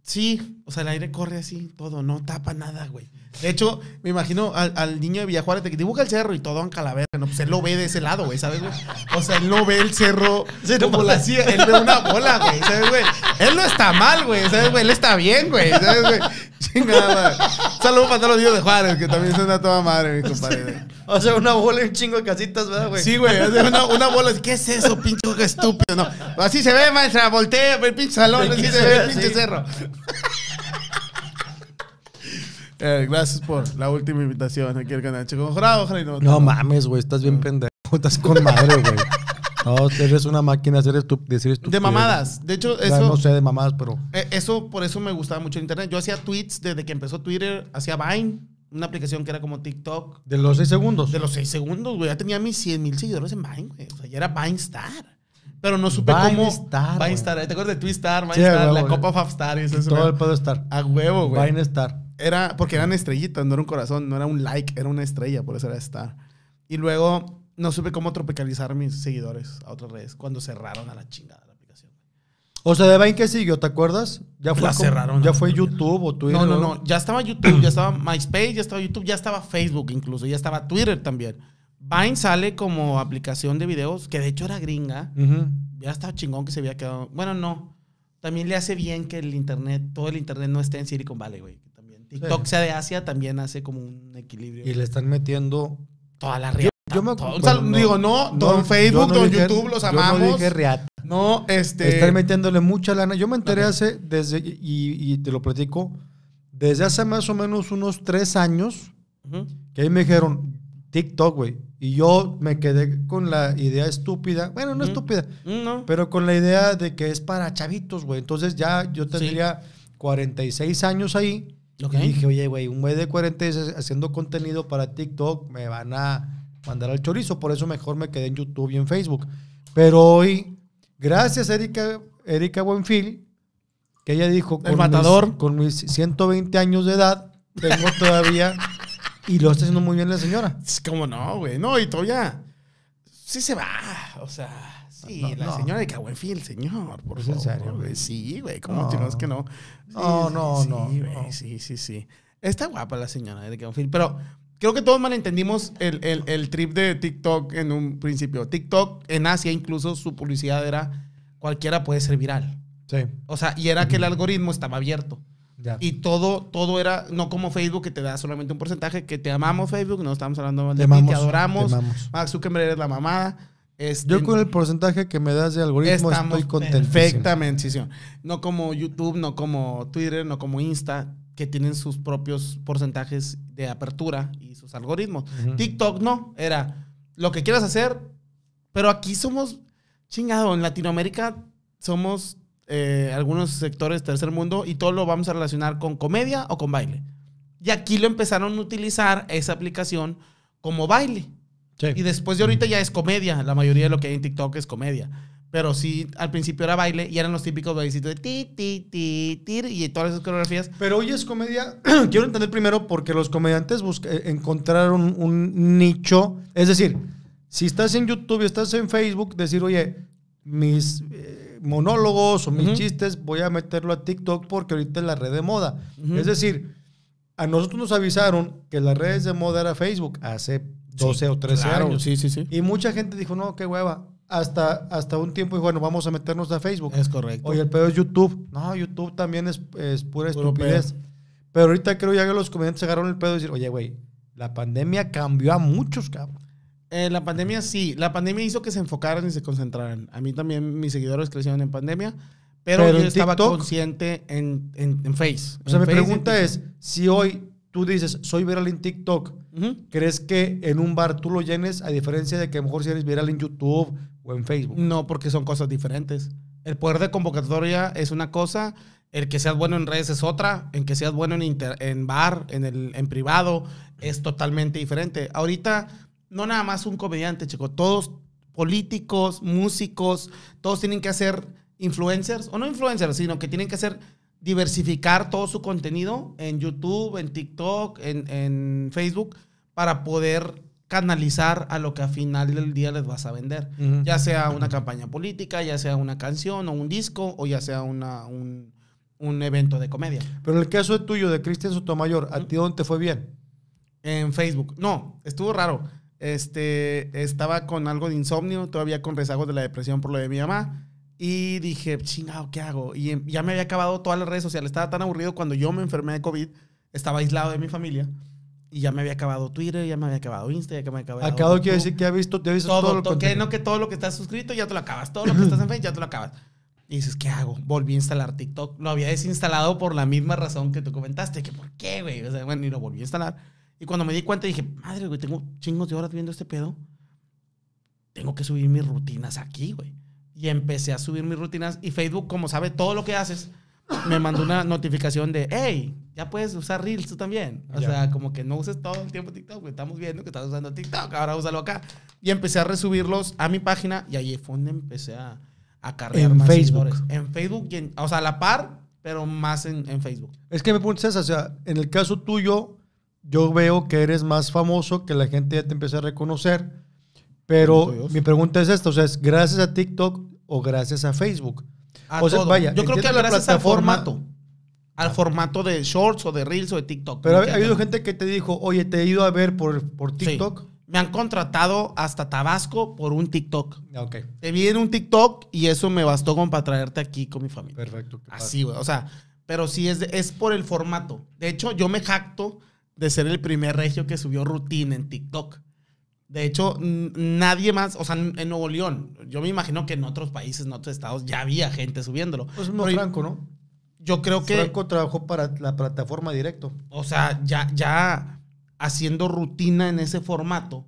Sí, o sea, el aire corre así, todo, no tapa nada, güey. De hecho, me imagino al, al niño de Villajuárez que dibuja el cerro y todo en calavera, ¿no? Pues él lo ve de ese lado, güey, ¿sabes, güey? O sea, él no ve el cerro como la silla, él ve una bola, güey, ¿sabes, güey? Él no está mal, güey, ¿sabes, güey? Él está bien, güey, ¿sabes, güey? Chingada, Saludos para todos los niños de Juárez, que también son una toda madre, mi compadre, güey. O sea, una bola y un chingo de casitas, ¿verdad, güey? Sí, güey. Una, una bola. ¿Qué es eso, pinche estúpido? No. Así se ve, maestra. Voltea, el pinche salón. Así se, ve el pinche cerro. Eh, gracias por la última invitación aquí al canal Chico Mejorado. no. mames, güey. Estás bien eh. pendejo. Estás con madre, güey. No, eres una máquina, de tú, decir estúpido. De mamadas. De hecho, eso. no sé de mamadas, pero. Eh, eso, por eso me gustaba mucho el internet. Yo hacía tweets desde que empezó Twitter, hacía Vine una aplicación que era como TikTok. De los seis segundos. De los seis segundos, güey. Ya tenía mis 100 mil seguidores en Vine, güey. O sea, ya era Vine Star. Pero no supe Vine cómo. Star, Vine Star. ¿Te acuerdas de Twistar, Vine Star, la Copa Five Star? Todo el pedo Star. A huevo, güey. Vine Star. Era, porque eran estrellitas, no era un corazón, no era un like, era una estrella, por eso era Star. Y luego no supe cómo tropicalizar mis seguidores a otras redes cuando cerraron a la chingada. O sea, de Vine que siguió, ¿te acuerdas? Ya fue, cerraron, ya fue YouTube o Twitter. No, no, no. Ya estaba YouTube, ya estaba MySpace, ya estaba YouTube, ya estaba Facebook incluso, ya estaba Twitter también. Vine sale como aplicación de videos, que de hecho era gringa. Ya estaba chingón que se había quedado. Bueno, no. También le hace bien que el internet, todo el internet no esté en Silicon Valley, güey. También TikTok sea de Asia, también hace como un equilibrio. Y le están metiendo toda la red. Yo me o sea, digo, no, don Facebook, don YouTube, los amamos. no dije este. Estar metiéndole mucha lana. Yo me enteré hace, desde, y, te lo platico, desde hace más o menos unos tres años, que ahí me dijeron TikTok, güey. Y yo me quedé con la idea estúpida, bueno, no estúpida, mm, pero con la idea de que es para chavitos, güey. Entonces ya yo tendría 46 años ahí. Y dije, oye, güey, un güey de 46 haciendo contenido para TikTok, me van a mandar al chorizo. Por eso mejor me quedé en YouTube y en Facebook. Pero hoy, gracias a Erika, Erika Buenfil, que ella dijo... Con el matador. con mis 120 años de edad, tengo todavía... y lo está haciendo muy bien la señora. ¿Cómo no, güey? No, y todavía... Sí se va, o sea... Sí, la señora Erika Buenfil, señor, por favor. serio? Güey. Sí, güey, cómo no. que no? Sí, no, no, no, Sí, sí, sí. Está guapa la señora Erika Buenfil, pero creo que todos malentendimos el, el, el, trip de TikTok en un principio. TikTok en Asia incluso su publicidad era cualquiera puede ser viral. Sí. O sea, y era que el algoritmo estaba abierto. Ya. Y todo, todo era, no como Facebook que te da solamente un porcentaje, que te amamos Facebook, no estamos hablando mal de ti, te adoramos, Max Zuckerberg eres la mamada. Este, Yo con el porcentaje que me das de algoritmo estoy contento. Perfectamente, sí, sí. No como YouTube, no como Twitter, no como Insta que tienen sus propios porcentajes de apertura y sus algoritmos. TikTok no, era lo que quieras hacer, pero aquí somos, chingado, en Latinoamérica somos eh, algunos sectores tercer mundo y todo lo vamos a relacionar con comedia o con baile. Y aquí lo empezaron a utilizar esa aplicación como baile. Y después de ahorita ya es comedia. La mayoría de lo que hay en TikTok es comedia. Pero sí, al principio era baile y eran los típicos bailecitos de ti, ti, ti, tir y todas esas coreografías. Pero hoy es comedia. Quiero entender primero porque los comediantes eh, encontraron un nicho. Es decir, si estás en YouTube y estás en Facebook, decir, oye, mis eh, monólogos o mis chistes voy a meterlo a TikTok porque ahorita es la red de moda. Es decir, a nosotros nos avisaron que las redes de moda era Facebook hace 12 o 13 años. Sí, sí, sí. Y mucha gente dijo, no, qué hueva hasta, hasta un tiempo y bueno, vamos a meternos a Facebook. Es correcto. Oye, el pedo es YouTube. No, YouTube también es, es pura estupidez. Pero ahorita creo ya que los comediantes agarraron el pedo y decir, oye, güey, la pandemia cambió a muchos, cabrón. Eh, la pandemia sí, la pandemia hizo que se enfocaran y se concentraran. A mí también mis seguidores crecieron en pandemia, pero, yo estaba consciente en, en, en, Face. O sea, mi pregunta es, si hoy tú dices, soy viral en TikTok, ¿crees que en un bar tú lo llenes a diferencia de que a lo mejor si eres viral en YouTube, en Facebook. No, porque son cosas diferentes. El poder de convocatoria es una cosa, el que seas bueno en redes es otra, en que seas bueno en, en bar, en, el, en privado, es totalmente diferente. Ahorita, no nada más un comediante, chicos, todos políticos, músicos, todos tienen que hacer influencers, o no influencers, sino que tienen que hacer diversificar todo su contenido en YouTube, en TikTok, en Facebook, para poder canalizar a lo que al final del día les vas a vender. Ya sea una campaña política, ya sea una canción o un disco, o ya sea una, un, un, evento de comedia. Pero el caso de tuyo, de Cristian Sotomayor, ¿a ti dónde te fue bien? En Facebook. No, estuvo raro. Este, estaba con algo de insomnio, todavía con rezagos de la depresión por lo de mi mamá. Y dije, chingado, ¿qué hago? Y em, ya me había acabado todas las redes sociales. Estaba tan aburrido cuando yo me enfermé de COVID. Estaba aislado de mi familia. Y ya me había acabado Twitter, ya me había acabado Insta, ya me había acabado. Acabo quiero decir que ha visto, visto todo, lo que. No, que todo lo que estás suscrito ya te lo acabas. Todo lo que estás en Facebook ya te lo acabas. Y dices, ¿qué hago? Volví a instalar TikTok. Lo había desinstalado por la misma razón que tú comentaste. Que por qué, güey. O sea, bueno, y lo volví a instalar. Y cuando me di cuenta dije, madre, güey, tengo chingos de horas viendo este pedo. Tengo que subir mis rutinas aquí, güey. Y empecé a subir mis rutinas. Y Facebook, como sabe todo lo que haces, me mandó una notificación de, hey, ya puedes usar Reels tú también. O sea, como que no uses todo el tiempo TikTok, estamos viendo que estás usando TikTok, ahora úsalo acá. Y empecé a resubirlos a mi página y ahí fue donde empecé a, a cargar en más Facebook. En Facebook, o sea, a la par, pero más en, Facebook. Es que me preguntas, o sea, en el caso tuyo, yo veo que eres más famoso, que la gente ya te empieza a reconocer, pero mi pregunta es esta, o sea, ¿es gracias a TikTok o gracias a Facebook? yo creo que gracias plataforma... al formato. Al formato de shorts o de reels o de TikTok. Pero ha, habido gente que te dijo, oye, te he ido a ver por, por TikTok. Me han contratado hasta Tabasco por un TikTok. Ah, te vi en un TikTok y eso me bastó como para traerte aquí con mi familia. Perfecto. Así, güey. O sea, pero sí es, es por el formato. De hecho, yo me jacto de ser el primer regio que subió rutina en TikTok. De hecho, nadie más, o sea, en Nuevo León, yo me imagino que en otros países, en otros estados, ya había gente subiéndolo. Pues no Franco, ¿no? Yo creo que. Franco trabajó para la plataforma directo. O sea, ya, ya haciendo rutina en ese formato.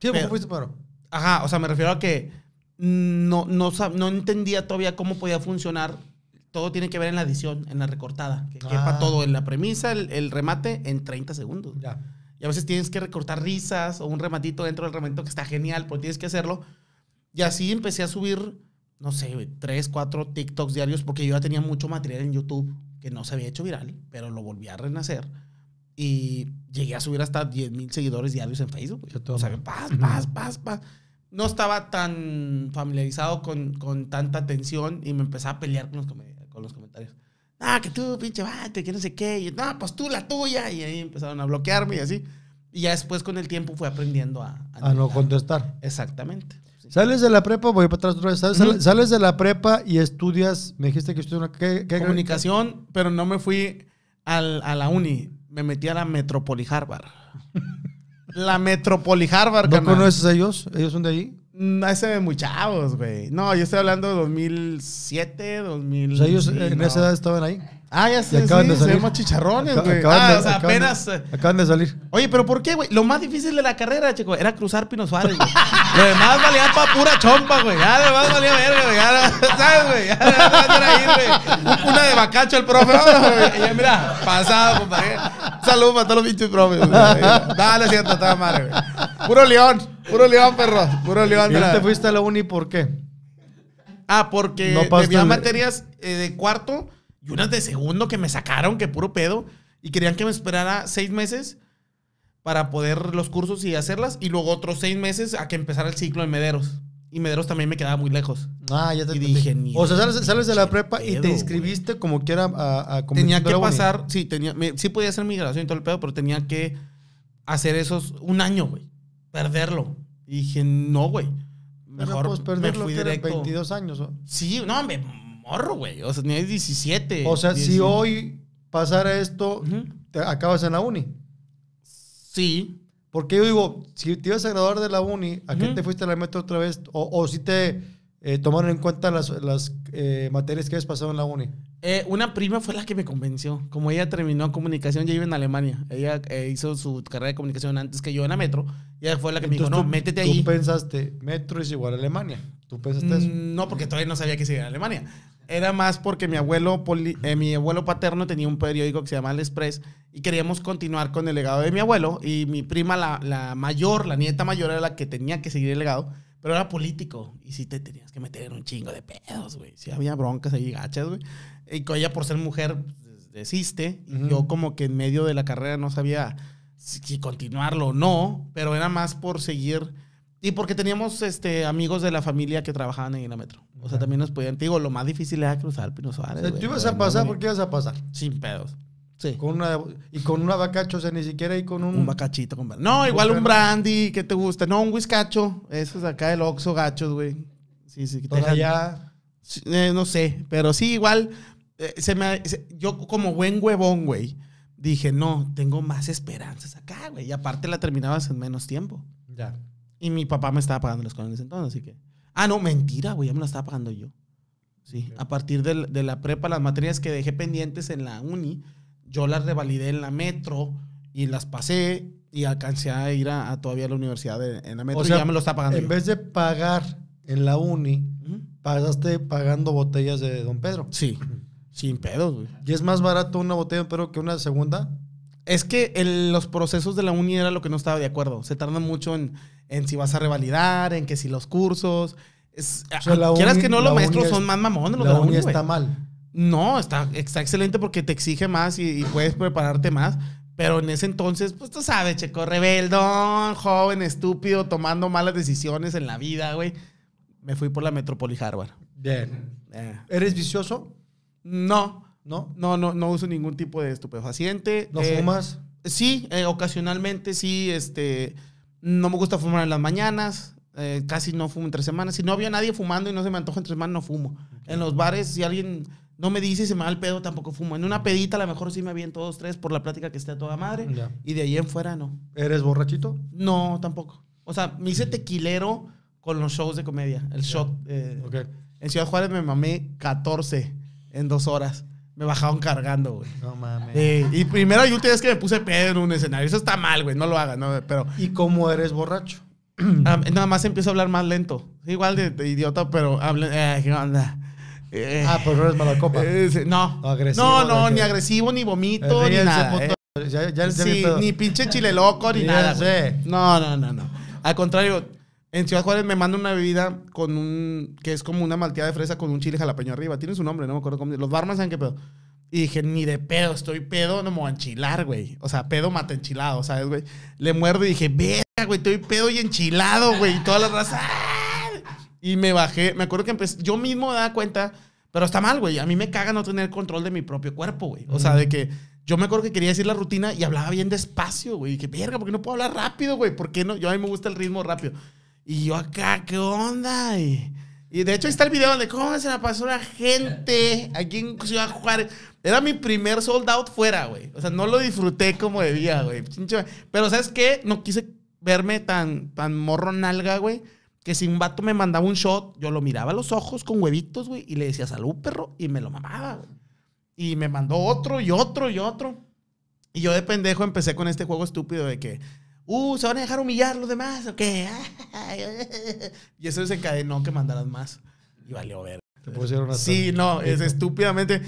Sí, pero, fuiste para? Ajá, o sea, me refiero a que no, no, no entendía todavía cómo podía funcionar. Todo tiene que ver en la edición, en la recortada. Que quepa ah. todo en la premisa, el, el remate en 30 segundos. Ya. Y a veces tienes que recortar risas o un rematito dentro del rematito que está genial, pero tienes que hacerlo. Y así empecé a subir, no sé, tres, cuatro TikToks diarios porque yo ya tenía mucho material en YouTube que no se había hecho viral, pero lo volví a renacer. Y llegué a subir hasta 10.000 mil seguidores diarios en Facebook. Yo todo o paz, No estaba tan familiarizado con, con tanta atención y me empecé a pelear con los comentarios ah, que tú, pinche vato, que no sé qué. Y no, pues tú la tuya. Y ahí empezaron a bloquearme y así. Y ya después con el tiempo fue aprendiendo a... A, no contestar. Exactamente. Sales de la prepa, voy para atrás otra vez. Sales, de la prepa y estudias, me dijiste que estudias ¿qué, comunicación, pero no me fui a la uni. Me metí a la Metropoli Harvard. la Metropoli Harvard. ¿No conoces a ellos? ¿Ellos son de ahí? Ese mm, se muy chavos, güey. No, yo estoy hablando de 2007, 2000. O sea, ellos en esa edad estaban ahí. Ah, ya sé, acaban sí, de salir. se chicharrones, güey. Ah, de, o sea, acaban apenas... De, eh. acaban de salir. Oye, pero ¿por qué, güey? Lo más difícil de la carrera, chico, era cruzar Pino Suárez, güey. Lo demás valía pa' pura chompa, güey. Ya lo demás valía verga, güey. ¿sabes, güey? Ya, ya, ir, güey. Una de bacacho el profe, y Ya, mira, pasado, compadre. Saludos para todos los bichos profes, güey. Dale, siento, estaba madre, güey. Puro león, puro león, perro. Puro león. ¿Y te fuiste a la uni por qué? Ah, porque no debía materias eh, de cuarto y unas de segundo que me sacaron, que puro pedo, y querían que me esperara seis meses para poder los cursos y hacerlas, y luego otros seis meses a que empezara el ciclo en Mederos. Y Mederos también me quedaba muy lejos. Ah, ya te y dije, O sea, sales, de la prepa y te inscribiste como quiera a, a Tenía que pasar, sí, tenía, sí podía hacer migración y todo el pedo, pero tenía que hacer esos un año, güey. Perderlo. Y dije, no, güey. Mejor pues me fui directo. 22 años. Sí, no, me morro, güey. O sea, tenías 17. O sea, si hoy pasara esto, te acabas en la uni. Sí. Porque yo digo, si te ibas a graduar de la uni, ¿a qué te fuiste a la metro otra vez? O, si te eh, tomaron en cuenta las, eh, materias que habías pasado en la uni. Eh, una prima fue la que me convenció. Como ella terminó comunicación, ya iba en Alemania. Ella hizo su carrera de comunicación antes que yo en la metro. Y ella fue la que me dijo, no, métete ahí. Tú pensaste, metro es igual a Alemania. ¿Tú pensaste eso? Mm, no, porque todavía no sabía que se iba a Alemania era más porque mi abuelo, eh, mi abuelo paterno tenía un periódico que se llama El Express y queríamos continuar con el legado de mi abuelo y mi prima, la, la mayor, la nieta mayor era la que tenía que seguir el legado, pero era político y sí te tenías que meter en un chingo de pedos, güey. Sí había broncas ahí gachas, güey. Y con ella por ser mujer pues, desiste yo como que en medio de la carrera no sabía si continuarlo o no, pero era más por seguir y porque teníamos este, amigos de la familia que trabajaban en el metro. O sea, también nos podían. digo, lo más difícil era cruzar el Pino Suárez. tú ibas a pasar ¿Por qué ibas a pasar. Sin pedos. Sí. y con una abacacho o sea, ni siquiera y con un. Un bacachito. Con... No, igual un brandy que te gusta. No, un whiskacho. Eso es acá el Oxo Gachos, güey. Sí, sí. Todavía. Eh, no sé, pero sí, igual. Eh, se yo, como buen huevón, güey, dije, no, tengo más esperanzas acá, güey. Y aparte la terminabas en menos tiempo. Ya. Y mi papá me estaba pagando la escuela en ese entonces, así que... Ah, no, mentira, güey, ya me las estaba pagando yo. Sí, a partir de, la prepa, las materias que dejé pendientes en la uni, yo las revalidé en la metro y las pasé y alcancé a ir a, todavía a la universidad en la metro o ya me lo está pagando. En vez de pagar en la uni, pagaste pagando botellas de Don Pedro. Sí, sin pedos, güey. ¿Y es más barato una botella de Don Pedro que una segunda? Es que el, los procesos de la uni era lo que no estaba de acuerdo. Se tardan mucho en en si vas a revalidar, en que si los cursos. Es, ah, quieras que no, los maestros son más mamones. la, está mal. No, está, está excelente porque te exige más y, puedes prepararte más. Pero en ese entonces, pues tú sabes, checo, rebeldón, joven, estúpido, tomando malas decisiones en la vida, güey. Me fui por la Metropoli Harvard. Bien. Eh. ¿Eres vicioso? No. ¿No? No, no, uso ningún tipo de estupefaciente. ¿No eh, fumas? Sí, eh, ocasionalmente sí, este no me gusta fumar en las mañanas. Eh, casi no fumo entre semanas. Si no había nadie fumando y no se me antoja entre semanas, no fumo. En los bares, si alguien no me dice y se me da el pedo, tampoco fumo. En una pedita a lo mejor sí me aviento todos tres por la plática que esté toda madre. Y de ahí en fuera no. ¿Eres borrachito? No, tampoco. O sea, me hice tequilero con los shows de comedia. El show eh, En Ciudad Juárez me mamé 14 en dos horas me bajaron cargando, güey. No mames. y primero y última vez que me puse pedo en un escenario. Eso está mal, güey. No lo hagas, no, pero. ¿Y cómo eres borracho? Ah, nada más empiezo a hablar más lento. Igual de, idiota, pero hablen. Eh, ¿Qué onda? Eh, ah, pues no eres mala copa. Eh, no. No, agresivo, no, no ni agresivo, ni vomito, ni nada. Ya, ya, el sí, ni pinche chile loco, ni nada. No, no, no, no. Al contrario, en Ciudad Juárez me manda una bebida con un. que es como una malteada de fresa con un chile jalapeño arriba. Tiene su nombre, no me acuerdo cómo. Los barman saben qué pedo. Y dije, ni de pedo, estoy pedo, no me voy a enchilar, güey. O sea, pedo mata enchilado, ¿sabes, güey? Le muerdo y dije, verga, güey, estoy pedo y enchilado, güey. Y toda la raza. Ah". Y me bajé. Me acuerdo que empecé. Yo mismo me daba cuenta, pero está mal, güey. A mí me caga no tener control de mi propio cuerpo, güey. O sea, de que. Yo me acuerdo que quería decir la rutina y hablaba bien despacio, güey. Y dije, verga, porque no puedo hablar rápido, güey? ¿Por qué no? Yo a mí me gusta el ritmo rápido. Y yo acá, ¿qué onda? Y, de hecho ahí está el video de cómo se la pasó la gente aquí en Ciudad Juárez. Era mi primer sold out fuera, güey. O sea, no lo disfruté como debía, güey. Pero ¿sabes qué? No quise verme tan, tan morro nalga, güey. Que si un vato me mandaba un shot, yo lo miraba a los ojos con huevitos, güey, y le decía salud, perro, y me lo mamaba, güey. Y me mandó otro y otro y otro. Y yo de pendejo empecé con este juego estúpido de que Uh, se van a dejar humillar los demás, ¿o qué? y eso desencadenó que mandaran más. Y valió ver. Sí, no, es estúpidamente.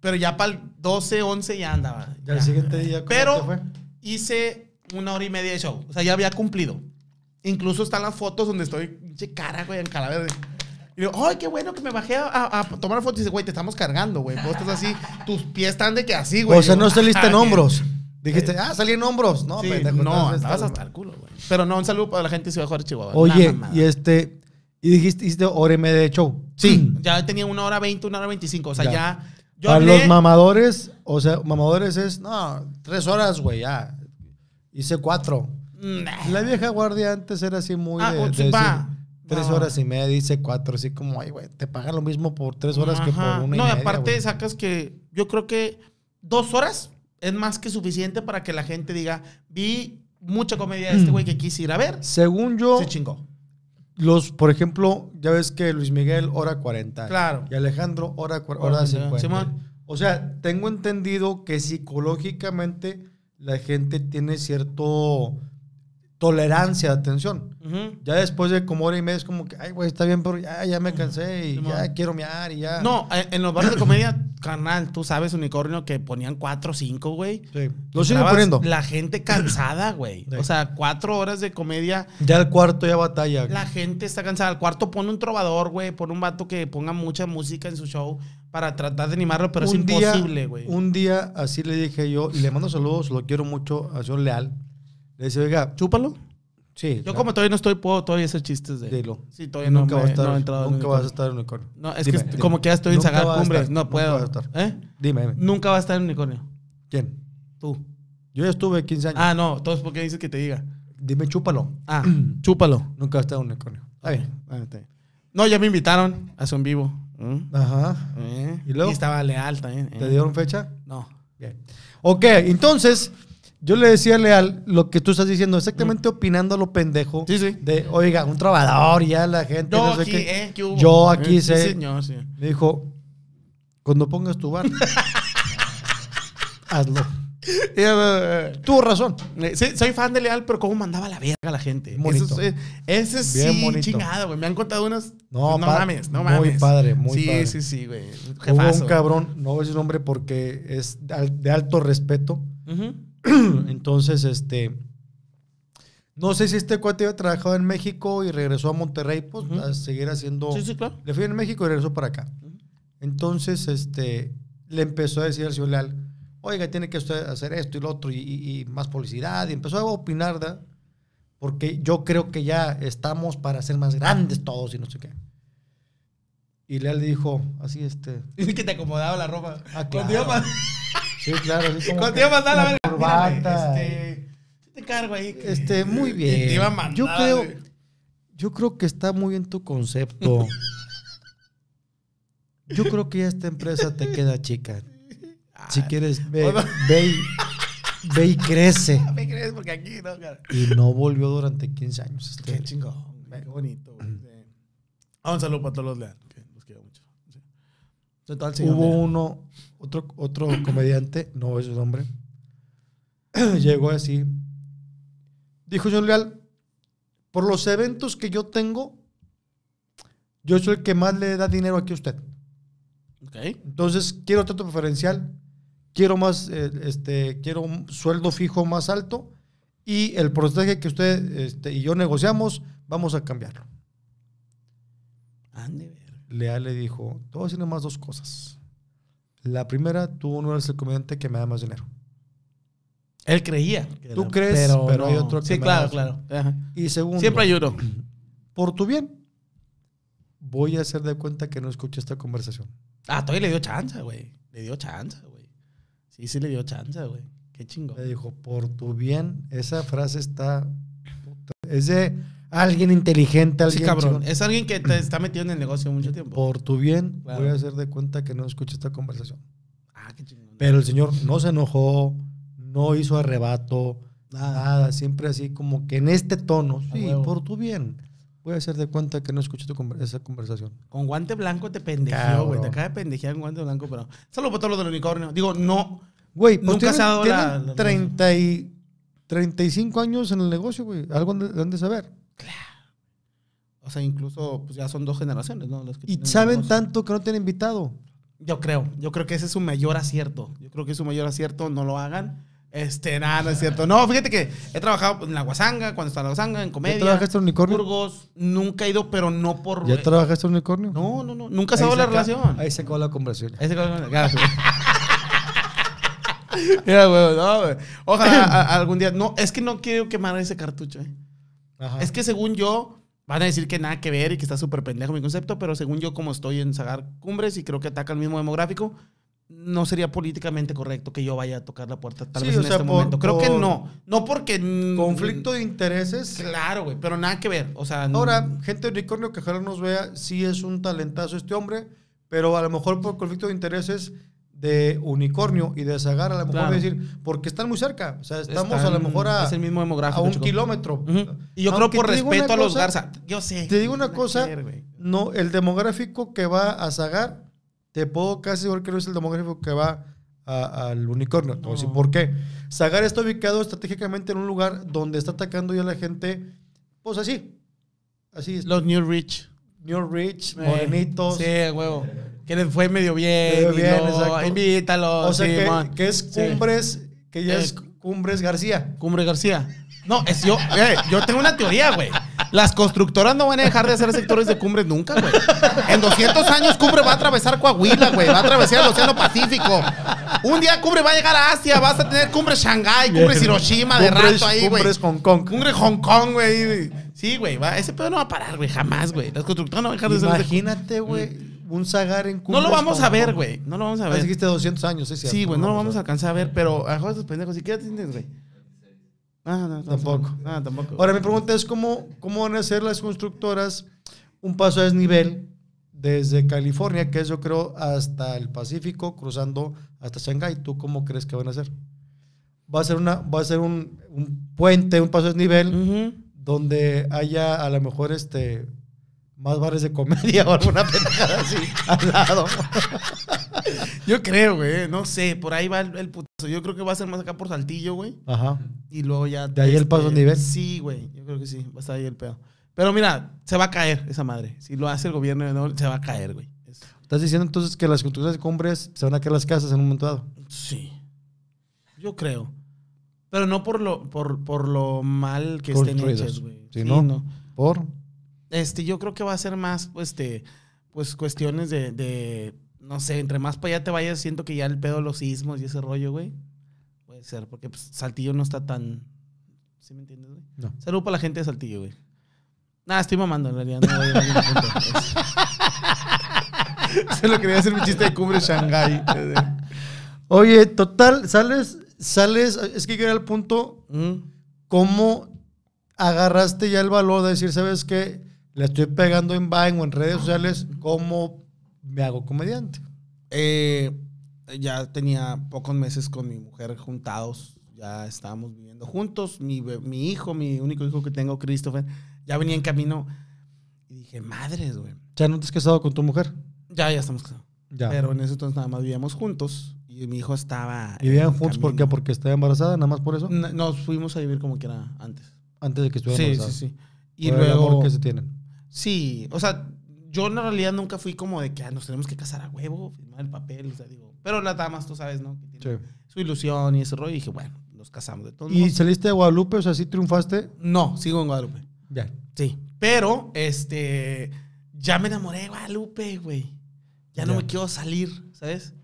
Pero ya para el 12, 11 ya andaba. Ya, el siguiente día. Pero hice una hora y media de show. O sea, ya había cumplido. Incluso están las fotos donde estoy, cara, güey, en calavera. Y digo, ay, qué bueno que me bajé a, tomar fotos. Y dice, güey, te estamos cargando, güey. Vos estás así, tus pies están de que así, güey. O sea, no saliste en ah, hombros. Dijiste, eh, ah, salí en hombros. No, pendejo, No, estabas hasta el culo, güey. Pero no, un saludo para la gente de Ciudad Juárez, Chihuahua. Oye, y este. Y dijiste, hiciste media de show. Sí, mm. ya tenía una hora veinte, una hora veinticinco. O sea, ya. para los mamadores, o sea, mamadores es, no, tres horas, güey, ya. Hice cuatro. Mm, la vieja guardia antes era así muy. Ah, tres horas y media, dice cuatro, así como, ay, güey, te pagan lo mismo por tres horas que por una. No, y media, aparte sacas que yo creo que dos horas es más que suficiente para que la gente diga, vi mucha comedia de este mm. güey que quisiera a ver. Según yo. Se chingó. Los, por ejemplo, ya ves que Luis Miguel, hora 40. Claro. Y Alejandro, hora, hora 50. O sea, tengo entendido que psicológicamente la gente tiene cierto tolerancia atención. Ya después de como hora y media es como que, ay, güey, está bien, pero ya, me cansé y ya quiero mear y ya. No, en los bares de comedia, canal tú sabes, unicornio, que ponían cuatro o cinco, güey. Sí, lo siguen poniendo. La gente cansada, güey. O sea, cuatro horas de comedia. Ya el cuarto ya batalla. Güey. La gente está cansada. al cuarto pone un trovador, güey, pone un vato que ponga mucha música en su show para tratar de animarlo, pero es imposible, güey. Un día así le dije yo, y le mando saludos, lo quiero mucho a señor Leal le dice, oiga, chúpalo. Sí. Yo como todavía no estoy, puedo todavía hacer chistes de... Dilo. Sí, todavía nunca no, me, estar, he entrado Nunca vas a estar en unicornio. No, es que como que ya estoy en sagar cumbres. no puedo. Nunca estar. ¿Eh? Dime, dime. Nunca vas a estar en unicornio. ¿Quién? Tú. Yo ya estuve 15 años. Ah, no. Entonces, ¿por qué dices que te diga? Dime, chúpalo. Ah, chúpalo. Nunca vas a estar en unicornio. Está bien. No, ya me invitaron a un vivo. ¿Mm? Ajá. ¿Eh? ¿Y luego? Y estaba leal también. ¿Te ¿eh? dieron fecha? No. Bien. Ok, entonces... Yo le decía a Leal lo que tú estás diciendo, exactamente opinando a lo pendejo. Sí, sí. De, oiga, un trabajador, ya la gente. Yo no sé aquí, qué. Eh, Yo aquí eh, sé. Sí, Me dijo, cuando pongas tu bar, hazlo. Eh, Tuvo razón. Sí, soy fan de Leal, pero cómo mandaba la verga a la gente. Eso, es sí, chingada, güey. Me han contado unas. No, pues, no mames, no mames. Muy padre, muy sí, padre. Sí, sí, sí, güey. Hubo un cabrón, no voy a decir nombre porque es de alto respeto. Ajá. Entonces, este. No sé si este cuate había trabajado en México y regresó a Monterrey, pues, a seguir haciendo. Sí, sí, claro. Le fui en México y regresó para acá. Entonces, este, le empezó a decir al señor Leal, oiga, tiene que usted hacer esto y lo otro, y, más publicidad, y empezó a opinar, ¿da? Porque yo creo que ya estamos para ser más grandes todos y no sé qué. Y Leal dijo, así este. Y que te acomodaba la ropa. Ah, Sí, claro. Contigo como Cuando la corbata. Este, este te cargo ahí. este, muy bien. Te iba a mandar, yo creo, yo creo que está muy bien tu concepto. yo creo que esta empresa te queda chica. Si ah, quieres, ve, ve, y, crece. Ve y crece porque aquí no, Y no volvió durante 15 años. Este qué chingón, qué bonito. Ah, un saludo para todos los leales. Hubo uno, otro, otro comediante, no es su nombre, llegó así dijo señor Leal, por los eventos que yo tengo, yo soy el que más le da dinero aquí a usted. Entonces, quiero trato preferencial, quiero más, eh, este, quiero un sueldo fijo más alto y el porcentaje que usted este, y yo negociamos, vamos a cambiarlo. Ande, Leal le dijo, todo sino más dos cosas. La primera, tú no eres el comediante que me da más dinero. Él creía. Tú crees, pero, hay otro que Sí, me claro, claro. Y segundo. Siempre ayudo. Por tu bien, voy a hacer de cuenta que no escuché esta conversación. Ah, todavía le dio chance, güey. Le dio chance, güey. Sí, sí le dio chance, güey. Qué chingo. Le dijo, por tu bien, esa frase está... Es de alguien inteligente, alguien. Es alguien que te está metido en el negocio mucho tiempo. Por tu bien, voy a hacer de cuenta que no escuché esta conversación. Ah, qué chingón. Pero el señor no se enojó, no hizo arrebato, nada, siempre así como que en este tono. Sí, por tu bien. Voy a hacer de cuenta que no escuché esa conversación. Con guante blanco te pendejeó, güey. Te acaba de pendejear con guante blanco, pero. Solo por todo lo del unicornio. Digo, no. Güey, pues nunca se 30 y, 35 años en el negocio, güey. Algo de, han de saber. O sea, incluso pues, ya son dos generaciones, ¿no? y saben tanto que no tienen invitado. Yo creo, yo creo que ese es su mayor acierto. Yo creo que es su mayor acierto, no lo hagan. Este, nada, no es cierto. No, fíjate que he trabajado en la Guasanga, cuando estaba en la Guasanga, en comedia. ¿Ya trabajaste en unicornio? Burgos, nunca he ido, pero no por. ¿Ya trabajaste en unicornio? No, no, no. Nunca se la relación. Ahí se acabó la conversión. Ahí se acabó la conversación. Mira, no, güey. Ojalá algún día. No, es que no quiero quemar ese cartucho, eh. Es que según yo, van a decir que nada que ver y que está súper pendejo mi concepto, pero según yo, como estoy en Sagar Cumbres y creo que ataca el mismo demográfico, no sería políticamente correcto que yo vaya a tocar la puerta tal vez en este momento. Creo que no. No porque. Conflicto de intereses. Claro, güey, pero nada que ver. O sea. Ahora, gente de Unicornio que ojalá nos vea, sí es un talentazo este hombre, pero a lo mejor por conflicto de intereses de unicornio y de sagar a lo mejor decir, porque están muy cerca. O sea, estamos a lo mejor a, el mismo un kilómetro. Y yo creo por respeto a los Garza, yo sé. Te digo una cosa, no, el demográfico que va a Zagar, te puedo casi decir que no es el demográfico que va al unicornio. No. ¿Por qué? sagar está ubicado estratégicamente en un lugar donde está atacando ya la gente, pues así. Así es. Los New Rich. New Rich, eh, morenitos. Sí, huevo que les fue medio bien. bien, Invítalo. O sea, que, es Cumbres, que ya es Cumbres García. Cumbres García. No, es yo, eh, yo tengo una teoría, güey. Las constructoras no van a dejar de hacer sectores de cumbres nunca, güey. En 200 años Cumbre va a atravesar Coahuila, güey. Va a atravesar el Océano Pacífico. Un día Cumbre va a llegar a Asia. Vas a tener Cumbre Shanghái, Cumbre Hiroshima de rato ahí, güey. Cumbres Hong Kong. Cumbre Hong Kong, güey. Sí, güey. Ese pedo no va a parar, güey. Jamás, güey. Las constructoras no van a dejar de hacer Imagínate, güey un sagar en No lo vamos a ver, güey. No lo vamos a ver. Así que 200 años, Sí, güey, no, lo vamos a alcanzar a ver, pero a estos pendejos, ¿y qué tienes, güey? Ah, no, tampoco. tampoco. Ahora, mi pregunta es: ¿cómo, ¿cómo van a hacer las constructoras un paso a desnivel desde California, que es yo creo hasta el Pacífico, cruzando hasta Shanghái. ¿Tú cómo crees que van a hacer? Va a ser, una, va a ser un, puente, un paso a desnivel, donde haya a lo mejor este, más bares de comedia o alguna pendejada así al lado. Yo creo, güey. No sé, por ahí va el, putazo. Yo creo que va a ser más acá por Saltillo, güey. Ajá. Y luego ya. ¿De ahí el paso a este, nivel? Sí, güey. Yo creo que sí. Va a estar ahí el pedo. Pero mira, se va a caer esa madre. Si lo hace el gobierno, no, se va a caer, güey. ¿Estás diciendo entonces que las culturas de cumbres se van a caer las casas en un momento dado? Sí. Yo creo. Pero no por lo, por, por lo mal que estén hechas, güey. Sí, no. no. Por. Este, yo creo que va a ser más, pues, este, pues cuestiones de, no sé, entre más para allá te vayas, siento que ya el pedo, los sismos y ese rollo, güey. Puede ser, porque pues, Saltillo no está tan... ¿Sí me entiendes, güey? No. Salud para la gente de Saltillo, güey. Nada, estoy mamando, en realidad. Se lo quería hacer mi chiste de cumbre Shanghai. Oye, total, sales, sales, es que era el punto, mm. ¿cómo agarraste ya el valor de decir, sabes qué? le estoy pegando en Vine o en redes sociales, ¿cómo me hago comediante? Eh, ya tenía pocos meses con mi mujer juntados, ya estábamos viviendo juntos, mi, hijo, mi único hijo que tengo, Christopher, ya venía en camino y dije, madre, güey. ¿Ya no te has casado con tu mujer? Ya, ya estamos casados. Pero en ese entonces nada más vivíamos juntos y mi hijo estaba... ¿Vivían juntos por qué? ¿Porque estaba embarazada? ¿Nada más por eso? nos fuimos a vivir como que era antes. Antes de que estuviera embarazada. Sí, sí, sí. Y luego... se tienen. Sí, o sea, yo en realidad nunca fui como de que ah, nos tenemos que casar a huevo, firmar el papel, o sea, digo. Pero nada más, tú sabes, ¿no? Que Su ilusión y ese rollo. Y dije, bueno, nos casamos de todo. ¿Y saliste de Guadalupe? O sea, ¿sí triunfaste? No, sigo en Guadalupe. Ya. Sí. Pero, este, ya me enamoré de Guadalupe, güey. Ya no me quiero salir, ¿sabes?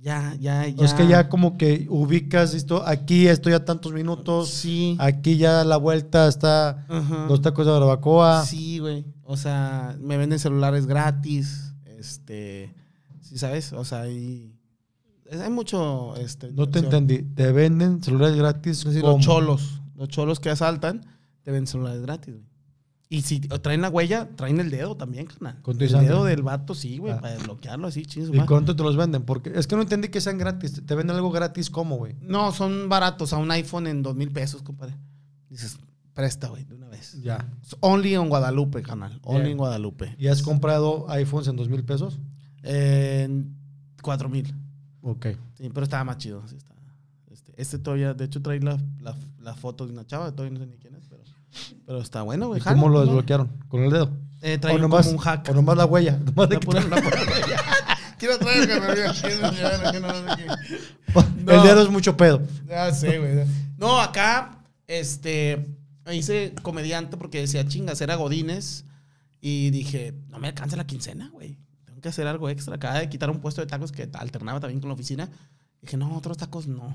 Ya, ya, ya. Es que ya como que ubicas esto, aquí estoy a tantos minutos. Sí. Aquí ya la vuelta está no está cosa de barbacoa. Sí, güey. O sea, me venden celulares gratis. Este, sí, ¿sabes? O sea, hay, hay mucho... Este, no te entendí. Te venden celulares gratis. los cholos. Los cholos que asaltan te venden celulares gratis, güey. Y si traen la huella, traen el dedo también, carnal. Con tu el dedo del vato, sí, güey, ah. para bloquearlo así, chingos. ¿Y cuánto te los venden? Porque es que no entendí que sean gratis. ¿Te venden algo gratis cómo, güey? No, son baratos. A un iPhone en dos mil pesos, compadre. Dices, presta, güey, de una vez. Ya. Only en Guadalupe, canal. Only en Guadalupe. ¿Y has comprado iPhones en dos mil pesos? En cuatro mil. Ok. Sí, pero estaba más chido. Sí, este, este, todavía, de hecho, trae la, la foto de una chava, todavía no sé ni quién es. Pero está bueno, güey. ¿Cómo lo desbloquearon? ¿Con el dedo? Eh, o nomás, un hack. O nomás la huella. traer que me El dedo es mucho pedo. No, acá, este, hice comediante porque decía chingas, era Godines. Y dije, no me alcanza la quincena, güey. Tengo que hacer algo extra. acá de quitar un puesto de tacos que alternaba también con la oficina. Dije, no, otros tacos no.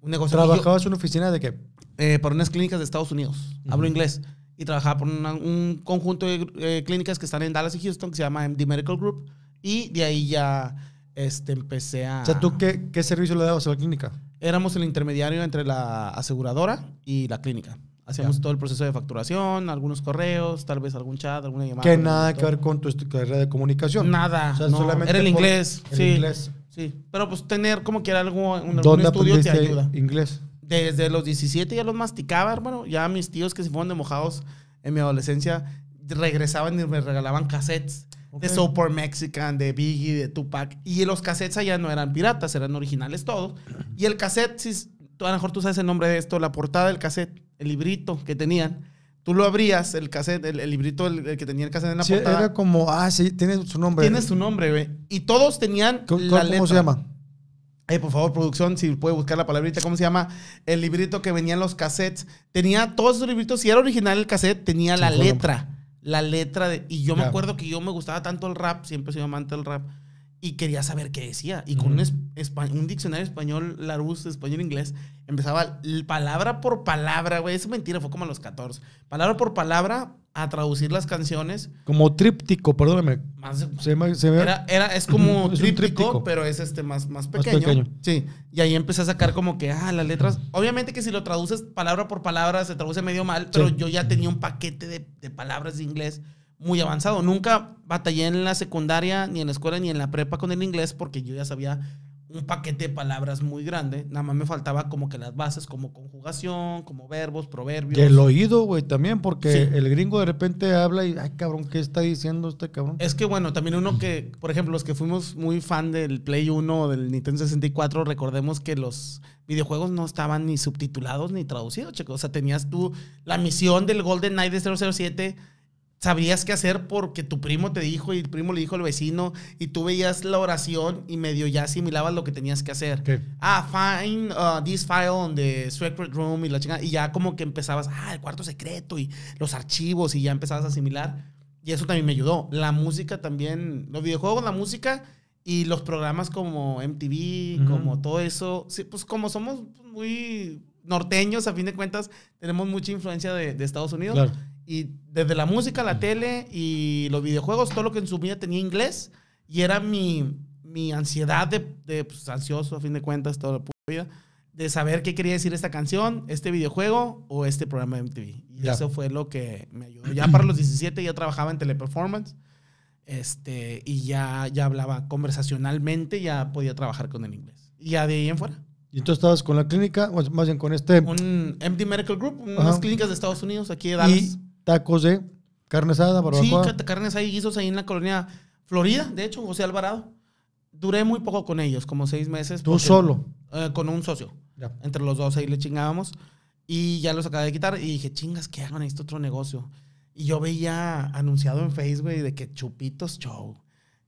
Un negocio. ¿Trabajabas en una oficina de qué? eh, unas clínicas de Estados Unidos. Hablo inglés. Y trabajaba por un conjunto de eh, clínicas que están en Dallas y Houston que se llama MD Medical Group. Y de ahí ya este, empecé a... O sea, ¿tú qué, qué servicio le dabas a la clínica? Éramos el intermediario entre la aseguradora y la clínica. Hacíamos todo el proceso de facturación, algunos correos, tal vez algún chat, alguna llamada. Que nada que ver con tu carrera de comunicación. Nada. solamente era el inglés. El sí, inglés. Sí. Pero pues tener como que era algo, un, algún estudio te ayuda. inglés? desde los 17 ya los masticaba, hermano. Ya mis tíos que se fueron de mojados en mi adolescencia regresaban y me regalaban cassettes de Super Mexican, de Biggie, de Tupac. Y los cassettes allá no eran piratas, eran originales todos. Y el cassette, si, a lo mejor tú sabes el nombre de esto, la portada del cassette, el librito que tenían. Tú lo abrías, el cassette, el, librito el, que tenía el cassette en la portada. Era como, ah, sí, tiene su nombre. Tiene su nombre, güey. Y todos tenían. la ¿cómo se llama? Eh, por favor, producción, si puede buscar la palabrita, ¿cómo se llama? El librito que venía en los cassettes. Tenía todos esos libritos, si era original el cassette, tenía la letra. La letra de. Y yo me acuerdo que yo me gustaba tanto el rap, siempre soy amante del rap, y quería saber qué decía. Y con un, diccionario español, Larousse, español-inglés, empezaba palabra por palabra, güey. Es mentira, fue como a los 14. Palabra por palabra a traducir las canciones. Como tríptico, perdóname. se era, es como tríptico, pero es este más, más pequeño. Sí. Y ahí empecé a sacar como que, ah, las letras. Obviamente que si lo traduces palabra por palabra se traduce medio mal, pero yo ya tenía un paquete de, de palabras de inglés muy avanzado. Nunca batallé en la secundaria, ni en la escuela, ni en la prepa con el inglés, porque yo ya sabía un paquete de palabras muy grande. Nada más me faltaba como que las bases, como conjugación, como verbos, proverbios. el oído, güey, también, porque el gringo de repente habla y, ay, cabrón, ¿qué está diciendo este cabrón? Es que bueno, también uno que, por ejemplo, los que fuimos muy fan del Play 1 o del Nintendo 64, recordemos que los videojuegos no estaban ni subtitulados ni traducidos, chicos. O sea, tenías tú la misión del Golden Knight de 007 Sabías qué hacer porque tu primo te dijo y el primo le dijo al vecino y tú veías la oración y medio ya asimilabas lo que tenías que hacer. Ah, find uh, this file on the secret room y la Y ya como que empezabas, ah, el cuarto secreto y los archivos y ya empezabas a asimilar. Y eso también me ayudó. La música también, los videojuegos, la música y los programas como MTV, como todo eso. Sí, pues como somos muy norteños, a fin de cuentas, tenemos mucha influencia de, de Estados Unidos. Claro. Y desde la música, la tele y los videojuegos, todo lo que en su vida tenía inglés. Y era mi, mi ansiedad de, de pues, ansioso, a fin de cuentas, toda la vida, de saber qué quería decir esta canción, este videojuego o este programa de MTV. Y eso fue lo que me ayudó. Ya para los 17 ya trabajaba en teleperformance. Este, y ya, ya hablaba conversacionalmente, ya podía trabajar con el inglés. Y ya de ahí en fuera. Y tú estabas con la clínica, más bien con este. Un MD Medical Group, unas clínicas de Estados Unidos, aquí de Dallas tacos de carne asada, barbacoa. Sí, carnes ahí, guisos ahí en la colonia Florida, de hecho, José Alvarado. Duré muy poco con ellos, como seis meses. ¿Tú solo? Eh, con un socio. Entre los dos ahí le chingábamos. Y ya los acabé de quitar. Y dije, chingas, ¿qué hago? Necesito otro negocio? Y yo veía anunciado en Facebook de que Chupitos Show.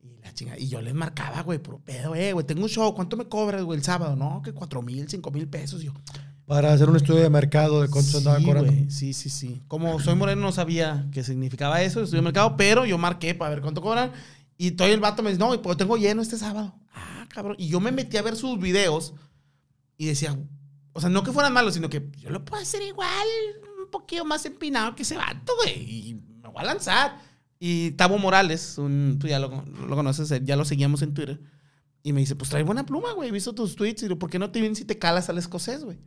Y la chinga. Y yo les marcaba, güey, pero pedo, eh, güey, tengo un show, ¿cuánto me cobras, güey, el sábado? No, que cuatro mil, cinco mil pesos. Y yo, para hacer un estudio de mercado de cuánto sí, andaba cobrando. Sí, sí, sí. Como soy moreno, no sabía qué significaba eso, estudio de mercado, pero yo marqué para ver cuánto cobran. Y todo el vato me dice, no, pues tengo lleno este sábado. Ah, cabrón. Y yo me metí a ver sus videos y decía, o sea, no que fueran malos, sino que yo lo puedo hacer igual, un poquito más empinado que ese vato, güey. Y me voy a lanzar. Y Tabo Morales, un, tú ya lo, conoces, ya lo seguíamos en Twitter. Y me dice, pues trae buena pluma, güey. He visto tus tweets. Y digo, ¿por qué no te vienes si te calas al escocés, güey?